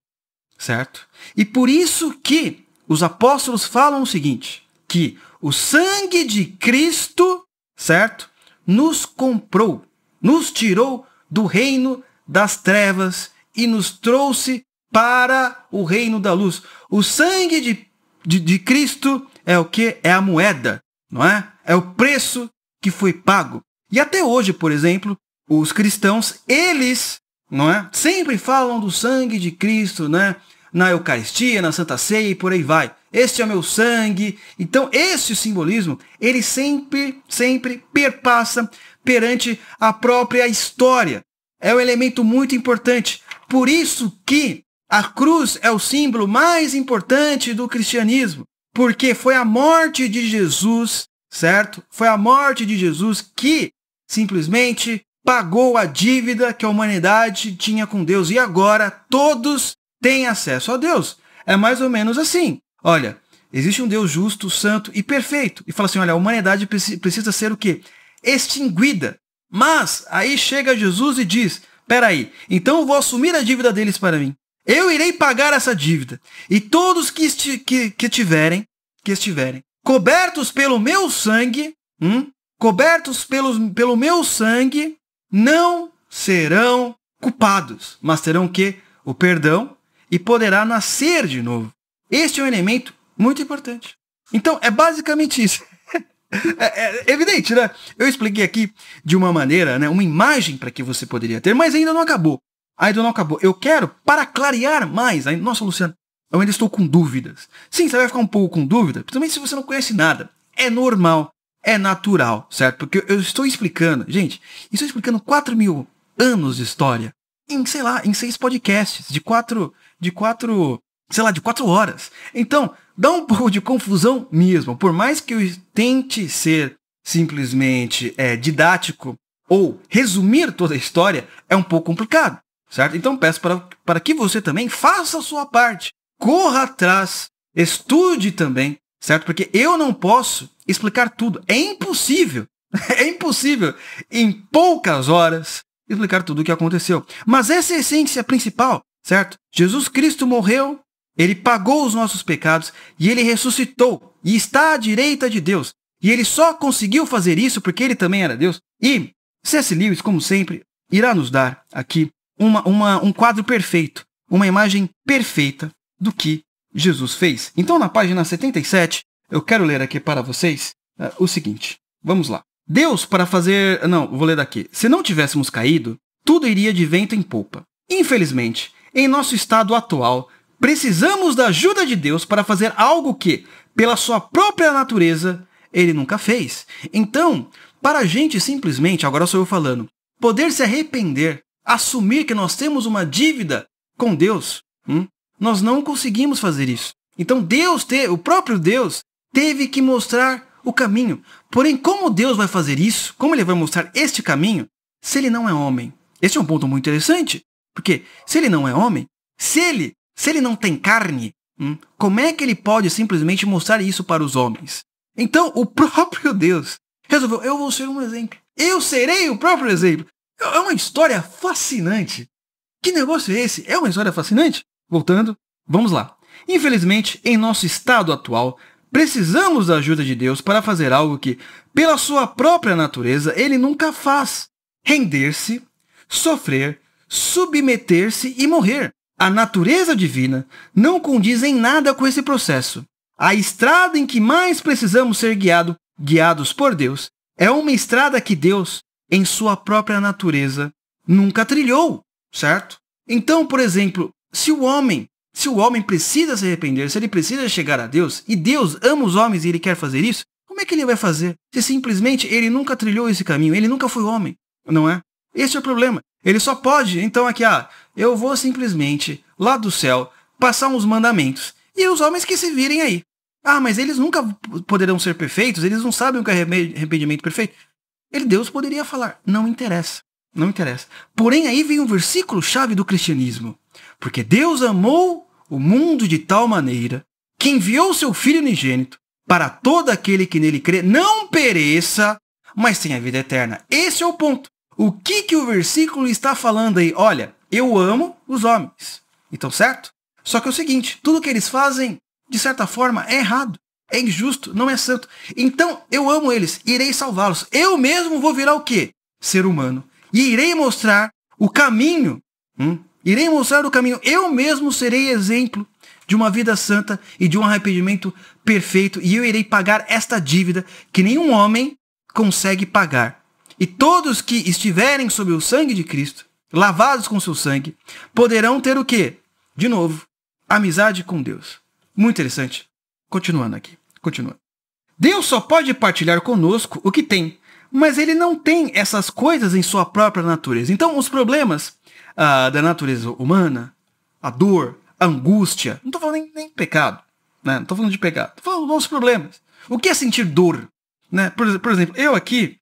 Certo? E por isso que os apóstolos falam o seguinte: que o sangue de Cristo, certo? Nos comprou, nos tirou do reino das trevas e nos trouxe para o reino da luz. O sangue de, de, de Cristo é o que? É a moeda, não é? É o preço que foi pago. E até hoje, por exemplo, os cristãos, eles, não é? Sempre falam do sangue de Cristo, né? Na Eucaristia, na Santa Ceia e por aí vai. Este é o meu sangue. Então, esse simbolismo, ele sempre, sempre perpassa perante a própria história é um elemento muito importante. Por isso que a cruz é o símbolo mais importante do cristianismo, porque foi a morte de Jesus, certo? Foi a morte de Jesus que simplesmente pagou a dívida que a humanidade tinha com Deus e agora todos têm acesso a Deus. É mais ou menos assim. Olha, existe um Deus justo, santo e perfeito. E fala assim, olha, a humanidade precisa ser o quê? Extinguida. Mas aí chega Jesus e diz: peraí, então eu vou assumir a dívida deles para mim. Eu irei pagar essa dívida. E todos que, esti que, que tiverem, que estiverem, cobertos pelo meu sangue, hum, cobertos pelos, pelo meu sangue, não serão culpados, mas terão que o perdão e poderá nascer de novo. Este é um elemento muito importante. Então, é basicamente isso é, é, evidente, né? Eu expliquei aqui de uma maneira, né, uma imagem para que você poderia ter, mas ainda não acabou. Ainda não acabou. Eu quero, para clarear mais, ainda, nossa, Luciano, eu ainda estou com dúvidas. Sim, você vai ficar um pouco com dúvida, principalmente se você não conhece nada. É normal, é natural, certo? Porque eu estou explicando, gente, estou explicando 4 mil anos de história em, sei lá, em seis podcasts de quatro, de quatro, sei lá, de quatro horas. Então, dá um pouco de confusão mesmo. Por mais que eu tente ser simplesmente é, didático ou resumir toda a história, é um pouco complicado, certo? Então peço para, para que você também faça a sua parte. Corra atrás, estude também, certo? Porque eu não posso explicar tudo. É impossível. (laughs) É impossível em poucas horas explicar tudo o que aconteceu. Mas essa é a essência principal, certo? Jesus Cristo morreu ele pagou os nossos pecados e ele ressuscitou e está à direita de Deus. E ele só conseguiu fazer isso porque ele também era Deus. E C.S. Lewis, como sempre, irá nos dar aqui uma, uma, um quadro perfeito, uma imagem perfeita do que Jesus fez. Então, na página 77, eu quero ler aqui para vocês uh, o seguinte. Vamos lá. Deus, para fazer. Não, vou ler daqui. Se não tivéssemos caído, tudo iria de vento em polpa. Infelizmente, em nosso estado atual, Precisamos da ajuda de Deus para fazer algo que, pela sua própria natureza, ele nunca fez. Então, para a gente simplesmente, agora sou eu falando, poder se arrepender, assumir que nós temos uma dívida com Deus, hum? nós não conseguimos fazer isso. Então Deus, te, o próprio Deus, teve que mostrar o caminho. Porém, como Deus vai fazer isso? Como ele vai mostrar este caminho se ele não é homem? Este é um ponto muito interessante, porque se ele não é homem, se ele se ele não tem carne, hum, como é que ele pode simplesmente mostrar isso para os homens? Então, o próprio Deus resolveu: eu vou ser um exemplo. Eu serei o próprio exemplo. É, é uma história fascinante. Que negócio é esse? É uma história fascinante? Voltando, vamos lá. Infelizmente, em nosso estado atual, precisamos da ajuda de Deus para fazer algo que, pela sua própria natureza, ele nunca faz: render-se, sofrer, submeter-se e morrer a natureza divina, não condiz em nada com esse processo. A estrada em que mais precisamos ser guiado, guiados por Deus é uma estrada que Deus, em sua própria natureza, nunca trilhou, certo? Então, por exemplo, se o homem, se o homem precisa se arrepender, se ele precisa chegar a Deus, e Deus ama os homens e ele quer fazer isso, como é que ele vai fazer? Se simplesmente ele nunca trilhou esse caminho, ele nunca foi homem, não é? Esse é o problema. Ele só pode, então aqui, ah, eu vou simplesmente, lá do céu, passar uns mandamentos. E os homens que se virem aí. Ah, mas eles nunca poderão ser perfeitos, eles não sabem o que é arrependimento perfeito. Ele, Deus poderia falar, não interessa, não interessa. Porém, aí vem um versículo chave do cristianismo. Porque Deus amou o mundo de tal maneira que enviou seu Filho unigênito para todo aquele que nele crê, não pereça, mas tenha vida eterna. Esse é o ponto. O que, que o versículo está falando aí? Olha, eu amo os homens. Então, certo? Só que é o seguinte, tudo que eles fazem, de certa forma, é errado. É injusto, não é santo. Então, eu amo eles, irei salvá-los. Eu mesmo vou virar o quê? Ser humano. E irei mostrar o caminho. Hum? Irei mostrar o caminho. Eu mesmo serei exemplo de uma vida santa e de um arrependimento perfeito. E eu irei pagar esta dívida que nenhum homem consegue pagar. E todos que estiverem sob o sangue de Cristo lavados com seu sangue, poderão ter o quê? De novo, amizade com Deus. Muito interessante. Continuando aqui. Continua. Deus só pode partilhar conosco o que tem, mas ele não tem essas coisas em sua própria natureza. Então, os problemas ah, da natureza humana, a dor, a angústia, não estou falando nem, nem pecado, né? não estou falando de pecado, estou falando dos nossos problemas. O que é sentir dor? Né? Por, por exemplo, eu aqui,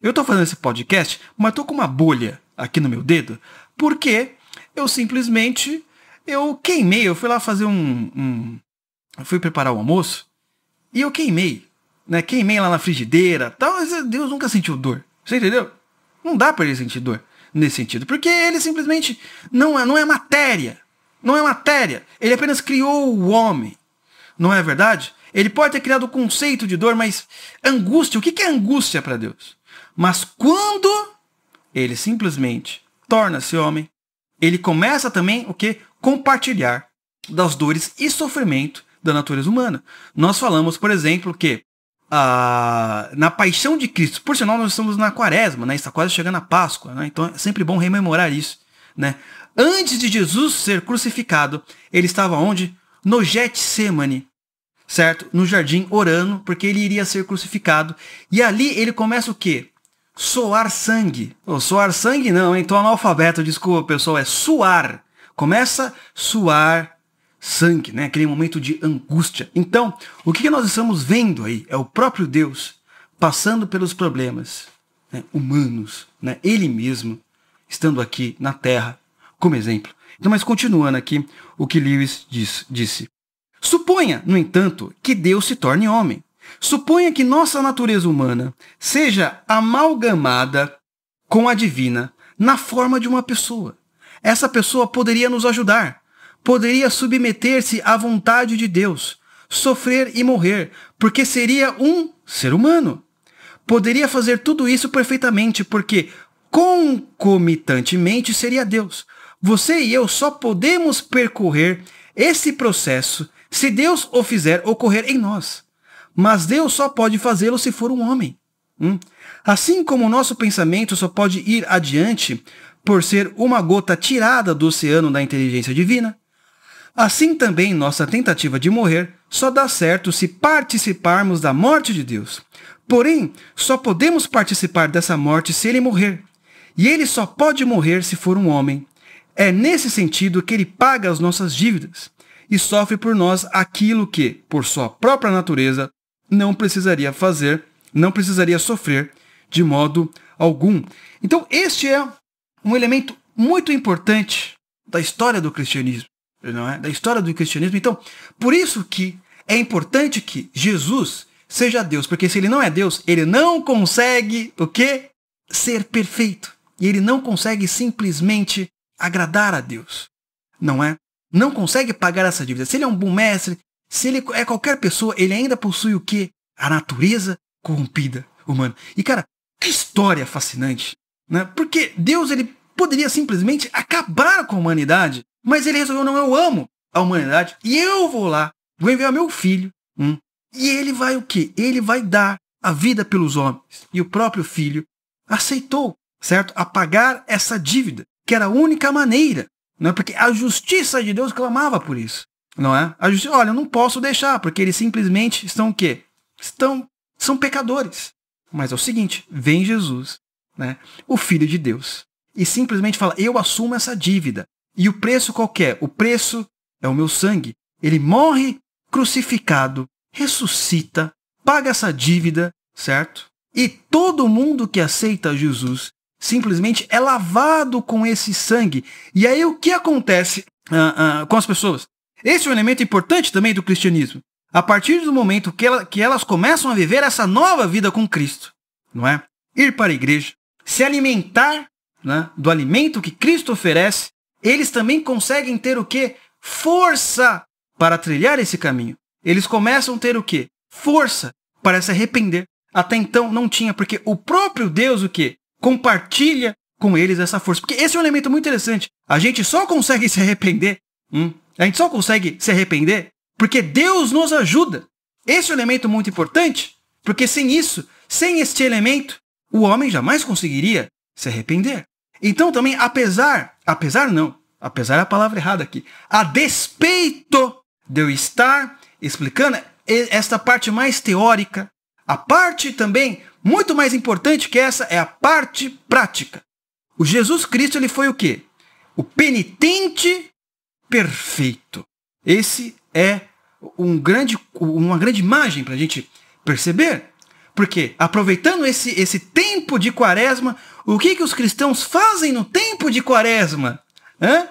eu estou fazendo esse podcast, mas estou com uma bolha aqui no meu dedo, porque eu simplesmente eu queimei, eu fui lá fazer um, um eu fui preparar o almoço e eu queimei, né? Queimei lá na frigideira, tal, mas Deus nunca sentiu dor. Você entendeu? Não dá para ele sentir dor nesse sentido, porque ele simplesmente não é, não é matéria. Não é matéria. Ele apenas criou o homem. Não é verdade? Ele pode ter criado o conceito de dor, mas angústia, o que é angústia para Deus? Mas quando ele simplesmente torna-se homem. Ele começa também o que? Compartilhar das dores e sofrimento da natureza humana. Nós falamos, por exemplo, que ah, na paixão de Cristo, por sinal, nós estamos na quaresma, né? está quase chegando a Páscoa, né? então é sempre bom rememorar isso. Né? Antes de Jesus ser crucificado, ele estava onde? No Getsemane, certo? No jardim, orando, porque ele iria ser crucificado. E ali ele começa o quê? Soar sangue. Oh, soar sangue não, hein? Tô analfabeto, desculpa, pessoal. É suar. Começa suar sangue, né? Aquele momento de angústia. Então, o que nós estamos vendo aí é o próprio Deus passando pelos problemas né? humanos, né? Ele mesmo estando aqui na Terra como exemplo. Então, mas continuando aqui o que Lewis diz, disse. Suponha, no entanto, que Deus se torne homem. Suponha que nossa natureza humana seja amalgamada com a divina na forma de uma pessoa. Essa pessoa poderia nos ajudar, poderia submeter-se à vontade de Deus, sofrer e morrer, porque seria um ser humano. Poderia fazer tudo isso perfeitamente, porque concomitantemente seria Deus. Você e eu só podemos percorrer esse processo se Deus o fizer ocorrer em nós mas Deus só pode fazê-lo se for um homem. Hum? Assim como o nosso pensamento só pode ir adiante por ser uma gota tirada do oceano da inteligência divina, assim também nossa tentativa de morrer só dá certo se participarmos da morte de Deus. Porém, só podemos participar dessa morte se ele morrer. E ele só pode morrer se for um homem. É nesse sentido que ele paga as nossas dívidas e sofre por nós aquilo que, por sua própria natureza, não precisaria fazer, não precisaria sofrer de modo algum. Então, este é um elemento muito importante da história do cristianismo, não é? Da história do cristianismo. Então, por isso que é importante que Jesus seja Deus, porque se ele não é Deus, ele não consegue o quê? Ser perfeito. E ele não consegue simplesmente agradar a Deus. Não é? Não consegue pagar essa dívida. Se ele é um bom mestre, se ele é qualquer pessoa, ele ainda possui o quê? A natureza corrompida humana. E cara, que história fascinante, né? Porque Deus ele poderia simplesmente acabar com a humanidade, mas ele resolveu não, eu amo a humanidade e eu vou lá, vou enviar meu filho, hum, e ele vai o quê? Ele vai dar a vida pelos homens. E o próprio filho aceitou, certo? apagar essa dívida, que era a única maneira, é Porque a justiça de Deus clamava por isso. Não é? A justiça, olha, eu não posso deixar, porque eles simplesmente estão o quê? Estão, são pecadores. Mas é o seguinte, vem Jesus, né? O Filho de Deus. E simplesmente fala, eu assumo essa dívida. E o preço qualquer? É? O preço é o meu sangue. Ele morre crucificado, ressuscita, paga essa dívida, certo? E todo mundo que aceita Jesus simplesmente é lavado com esse sangue. E aí o que acontece uh, uh, com as pessoas? Esse é um elemento importante também do cristianismo. A partir do momento que, ela, que elas começam a viver essa nova vida com Cristo, não é? Ir para a igreja, se alimentar né, do alimento que Cristo oferece, eles também conseguem ter o quê? Força para trilhar esse caminho. Eles começam a ter o quê? Força para se arrepender. Até então não tinha, porque o próprio Deus o quê? Compartilha com eles essa força. Porque esse é um elemento muito interessante. A gente só consegue se arrepender hum, a gente só consegue se arrepender porque Deus nos ajuda. Esse é um elemento muito importante, porque sem isso, sem este elemento, o homem jamais conseguiria se arrepender. Então também, apesar, apesar não, apesar é a palavra errada aqui, a despeito de eu estar explicando esta parte mais teórica, a parte também muito mais importante que essa é a parte prática. O Jesus Cristo ele foi o quê? O penitente perfeito. Esse é um grande, uma grande imagem para a gente perceber. Porque, aproveitando esse, esse tempo de quaresma, o que, que os cristãos fazem no tempo de quaresma? Hã?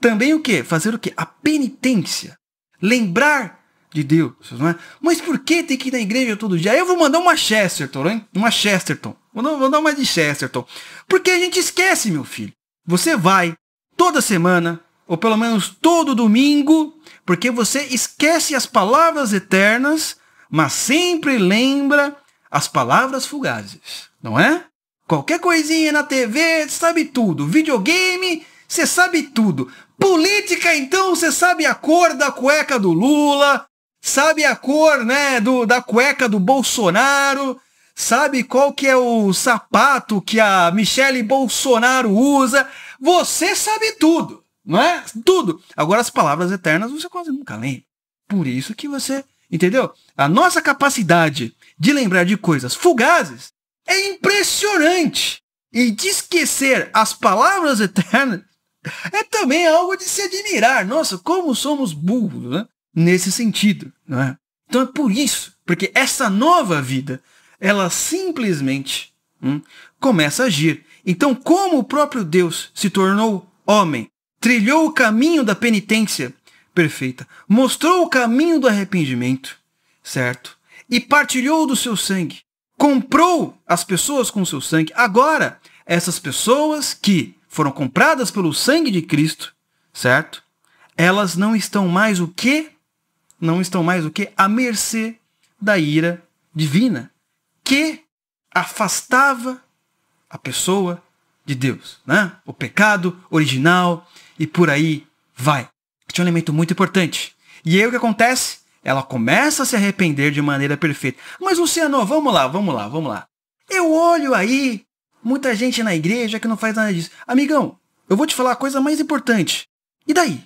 Também o que? Fazer o que? A penitência. Lembrar de Deus. Não é? Mas por que tem que ir na igreja todo dia? Eu vou mandar uma Chesterton, hein? Uma Chesterton. Vou, vou dar uma de Chesterton. Porque a gente esquece, meu filho. Você vai toda semana, ou pelo menos todo domingo, porque você esquece as palavras eternas, mas sempre lembra as palavras fugazes, não é? Qualquer coisinha na TV, sabe tudo. Videogame, você sabe tudo. Política, então, você sabe a cor da cueca do Lula, sabe a cor, né, do, da cueca do Bolsonaro, sabe qual que é o sapato que a Michele Bolsonaro usa. Você sabe tudo não é? Tudo. Agora, as palavras eternas você quase nunca lembra. Por isso que você, entendeu? A nossa capacidade de lembrar de coisas fugazes é impressionante. E de esquecer as palavras eternas é também algo de se admirar. Nossa, como somos burros, né? Nesse sentido, não é? Então é por isso, porque essa nova vida, ela simplesmente hum, começa a agir. Então, como o próprio Deus se tornou homem trilhou o caminho da penitência perfeita, mostrou o caminho do arrependimento, certo? E partilhou do seu sangue, comprou as pessoas com o seu sangue. Agora, essas pessoas que foram compradas pelo sangue de Cristo, certo? Elas não estão mais o quê? Não estão mais o quê? À mercê da ira divina, que afastava a pessoa de Deus, né? O pecado original e por aí vai. Que é um elemento muito importante. E aí o que acontece? Ela começa a se arrepender de maneira perfeita. Mas Luciano, vamos lá, vamos lá, vamos lá. Eu olho aí muita gente na igreja que não faz nada disso. Amigão, eu vou te falar a coisa mais importante. E daí?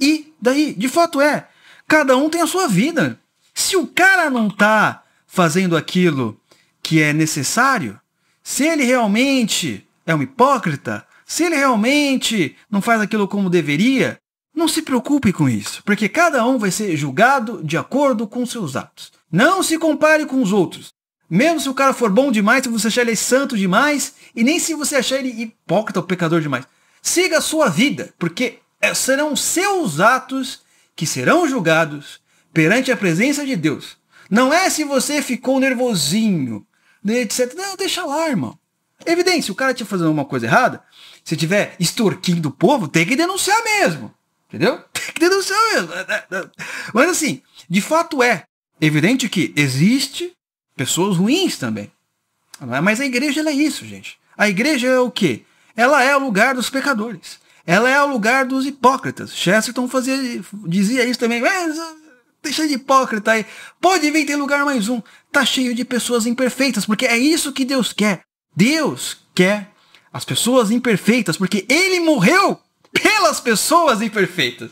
E daí? De fato é. Cada um tem a sua vida. Se o cara não tá fazendo aquilo que é necessário, se ele realmente é um hipócrita, se ele realmente não faz aquilo como deveria, não se preocupe com isso, porque cada um vai ser julgado de acordo com seus atos. Não se compare com os outros. Mesmo se o cara for bom demais, se você achar ele santo demais, e nem se você achar ele hipócrita ou pecador demais. Siga a sua vida, porque é, serão seus atos que serão julgados perante a presença de Deus. Não é se você ficou nervosinho, etc. Não, deixa lá, irmão. Evidente, se o cara estiver fazendo alguma coisa errada, se tiver extorquindo o povo, tem que denunciar mesmo. Entendeu? (laughs) Tem que denunciar mesmo. É, é, é. Mas assim, de fato é evidente que existe pessoas ruins também. Mas a igreja é isso, gente. A igreja é o quê? Ela é o lugar dos pecadores. Ela é o lugar dos hipócritas. Chesterton fazia, dizia isso também. Mas, cheio de hipócrita aí. Pode vir, tem lugar mais um. Tá cheio de pessoas imperfeitas, porque é isso que Deus quer. Deus quer as pessoas imperfeitas, porque ele morreu pelas pessoas imperfeitas.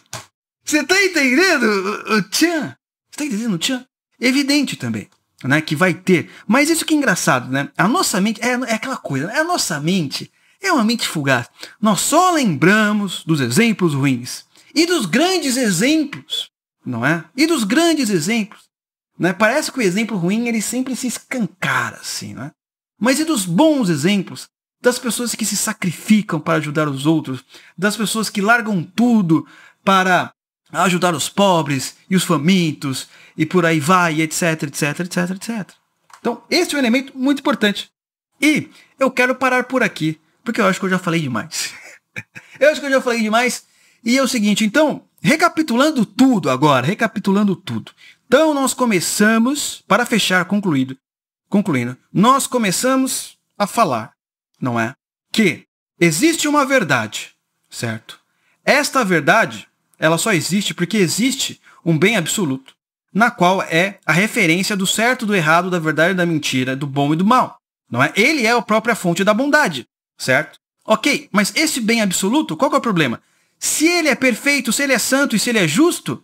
Você tá entendendo o Tchan? Você tá entendendo o Tchan? Evidente também, né? Que vai ter. Mas isso que é engraçado, né? A nossa mente é, é aquela coisa, né? A nossa mente é uma mente fugaz. Nós só lembramos dos exemplos ruins e dos grandes exemplos, não é? E dos grandes exemplos. Né? Parece que o exemplo ruim ele sempre se escancara assim, né? Mas e dos bons exemplos? das pessoas que se sacrificam para ajudar os outros, das pessoas que largam tudo para ajudar os pobres e os famintos e por aí vai, etc, etc, etc, etc. Então, esse é um elemento muito importante. E eu quero parar por aqui, porque eu acho que eu já falei demais. (laughs) eu acho que eu já falei demais. E é o seguinte, então, recapitulando tudo agora, recapitulando tudo. Então, nós começamos, para fechar, concluído, concluindo, nós começamos a falar não é? Que existe uma verdade, certo? Esta verdade, ela só existe porque existe um bem absoluto, na qual é a referência do certo, do errado, da verdade, da mentira, do bom e do mal, não é? Ele é a própria fonte da bondade, certo? Ok, mas esse bem absoluto, qual é o problema? Se ele é perfeito, se ele é santo e se ele é justo,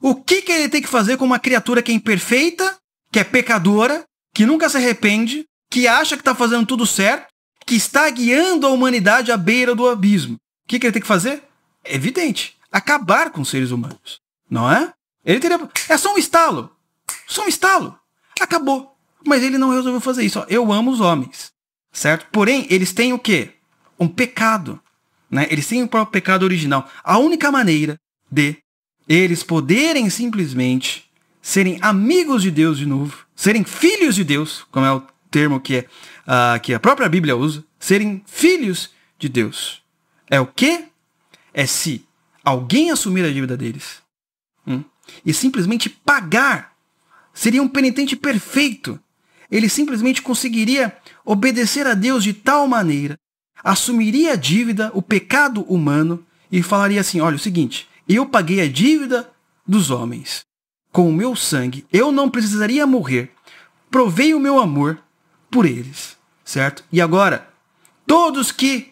o que, que ele tem que fazer com uma criatura que é imperfeita, que é pecadora, que nunca se arrepende, que acha que está fazendo tudo certo, que está guiando a humanidade à beira do abismo. O que, que ele tem que fazer? É evidente. Acabar com os seres humanos. Não é? Ele teria. É só um estalo. Só um estalo. Acabou. Mas ele não resolveu fazer isso. eu amo os homens. Certo? Porém, eles têm o quê? Um pecado. Né? Eles têm o próprio pecado original. A única maneira de eles poderem simplesmente serem amigos de Deus de novo, serem filhos de Deus, como é o termo que é uh, que a própria Bíblia usa, serem filhos de Deus. É o quê? É se alguém assumir a dívida deles hum, e simplesmente pagar, seria um penitente perfeito. Ele simplesmente conseguiria obedecer a Deus de tal maneira, assumiria a dívida, o pecado humano, e falaria assim: olha, é o seguinte, eu paguei a dívida dos homens. Com o meu sangue, eu não precisaria morrer. Provei o meu amor, por eles, certo? E agora, todos que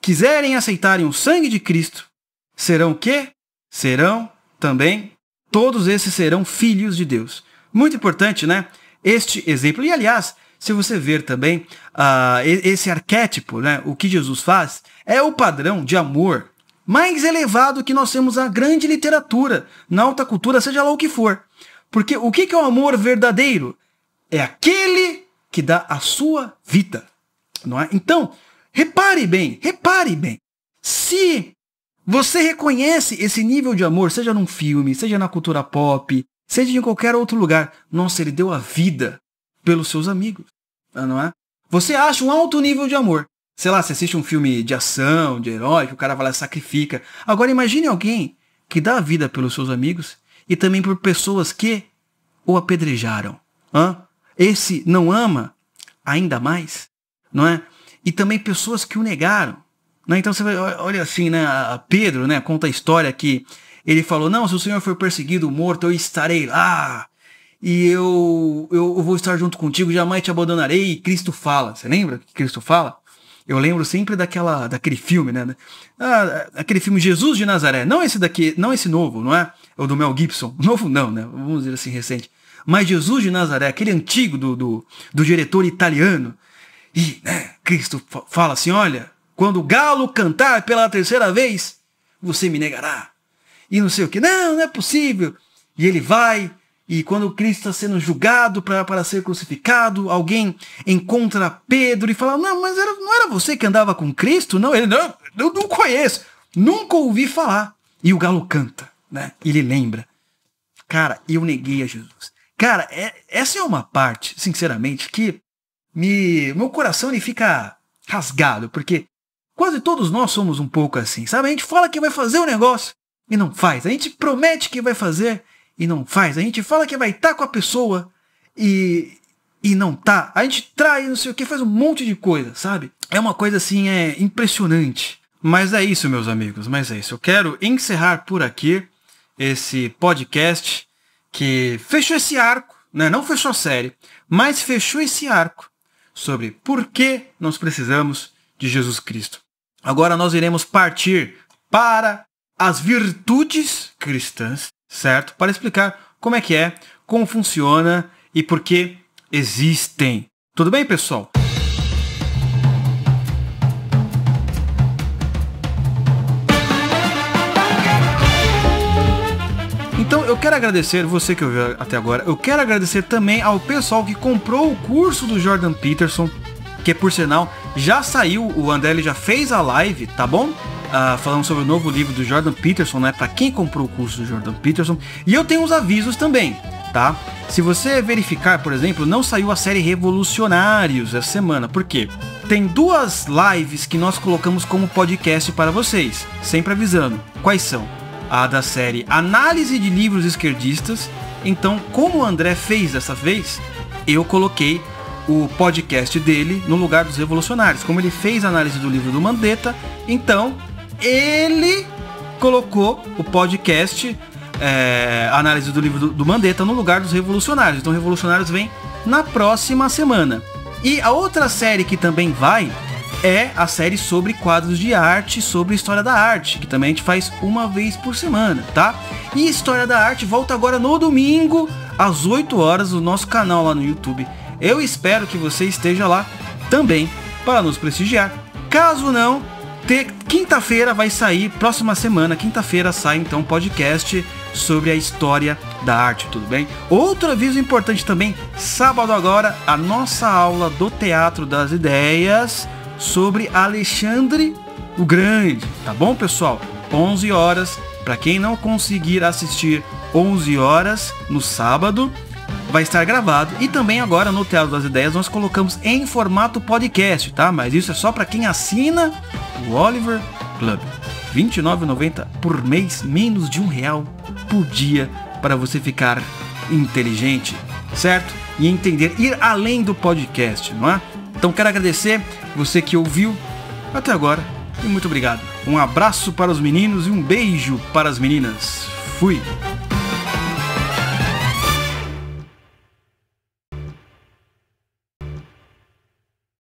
quiserem aceitarem o sangue de Cristo, serão que? Serão também, todos esses serão filhos de Deus. Muito importante, né? Este exemplo. E aliás, se você ver também uh, esse arquétipo, né, o que Jesus faz, é o padrão de amor mais elevado que nós temos na grande literatura, na alta cultura, seja lá o que for. Porque o que é o amor verdadeiro? É aquele que dá a sua vida, não é? Então, repare bem, repare bem. Se você reconhece esse nível de amor, seja num filme, seja na cultura pop, seja em qualquer outro lugar, nossa, ele deu a vida pelos seus amigos, não é? Você acha um alto nível de amor. Sei lá, você assiste um filme de ação, de herói, que o cara vai lá e sacrifica. Agora imagine alguém que dá a vida pelos seus amigos e também por pessoas que o apedrejaram. Hã? Esse não ama ainda mais, não é? E também pessoas que o negaram. é? Então você vai, olha assim, né? Pedro, né? Conta a história que ele falou: Não, se o Senhor for perseguido, morto, eu estarei lá. E eu, eu, vou estar junto contigo, jamais te abandonarei. E Cristo fala. Você lembra que Cristo fala? Eu lembro sempre daquela, daquele filme, né? Ah, aquele filme Jesus de Nazaré. Não esse daqui, não esse novo, não é? é o do Mel Gibson. (laughs) Novo não, né? Vamos dizer assim, recente. Mas Jesus de Nazaré, aquele antigo do, do, do diretor italiano, e né, Cristo fala assim: olha, quando o galo cantar pela terceira vez, você me negará. E não sei o que, não, não é possível. E ele vai, e quando Cristo está sendo julgado para ser crucificado, alguém encontra Pedro e fala: Não, mas era, não era você que andava com Cristo? Não, ele não, eu não conheço, nunca ouvi falar. E o galo canta, né? Ele lembra. Cara, eu neguei a Jesus. Cara, é, essa é uma parte, sinceramente, que me meu coração ele fica rasgado, porque quase todos nós somos um pouco assim, sabe? A gente fala que vai fazer o um negócio e não faz. A gente promete que vai fazer e não faz. A gente fala que vai estar tá com a pessoa e e não tá. A gente trai, não sei o que, faz um monte de coisa, sabe? É uma coisa assim, é impressionante. Mas é isso, meus amigos, mas é isso. Eu quero encerrar por aqui esse podcast que fechou esse arco, né? não fechou a série, mas fechou esse arco sobre por que nós precisamos de Jesus Cristo. Agora nós iremos partir para as virtudes cristãs, certo? Para explicar como é que é, como funciona e por que existem. Tudo bem, pessoal? Então eu quero agradecer você que ouviu até agora. Eu quero agradecer também ao pessoal que comprou o curso do Jordan Peterson, que por sinal já saiu, o André já fez a live, tá bom? Uh, falando sobre o novo livro do Jordan Peterson, né? Para quem comprou o curso do Jordan Peterson. E eu tenho uns avisos também, tá? Se você verificar, por exemplo, não saiu a série Revolucionários essa semana. Por quê? Tem duas lives que nós colocamos como podcast para vocês, sempre avisando. Quais são? a da série Análise de Livros Esquerdistas. Então, como o André fez dessa vez, eu coloquei o podcast dele no lugar dos revolucionários. Como ele fez a análise do livro do Mandetta, então ele colocou o podcast é, análise do livro do, do Mandetta no lugar dos revolucionários. Então, revolucionários vem na próxima semana. E a outra série que também vai é a série sobre quadros de arte, sobre história da arte, que também a gente faz uma vez por semana, tá? E História da Arte volta agora no domingo, às 8 horas, no nosso canal lá no YouTube. Eu espero que você esteja lá também para nos prestigiar. Caso não, quinta-feira vai sair, próxima semana, quinta-feira sai então podcast sobre a história da arte, tudo bem? Outro aviso importante também, sábado agora, a nossa aula do Teatro das Ideias sobre Alexandre o Grande, tá bom, pessoal? 11 horas, para quem não conseguir assistir 11 horas no sábado, vai estar gravado e também agora no Teatro das Ideias nós colocamos em formato podcast, tá? Mas isso é só para quem assina o Oliver Club. R$ 29,90 por mês, menos de um real por dia para você ficar inteligente, certo? E entender, ir além do podcast, não é? Então quero agradecer você que ouviu até agora e muito obrigado. Um abraço para os meninos e um beijo para as meninas. Fui!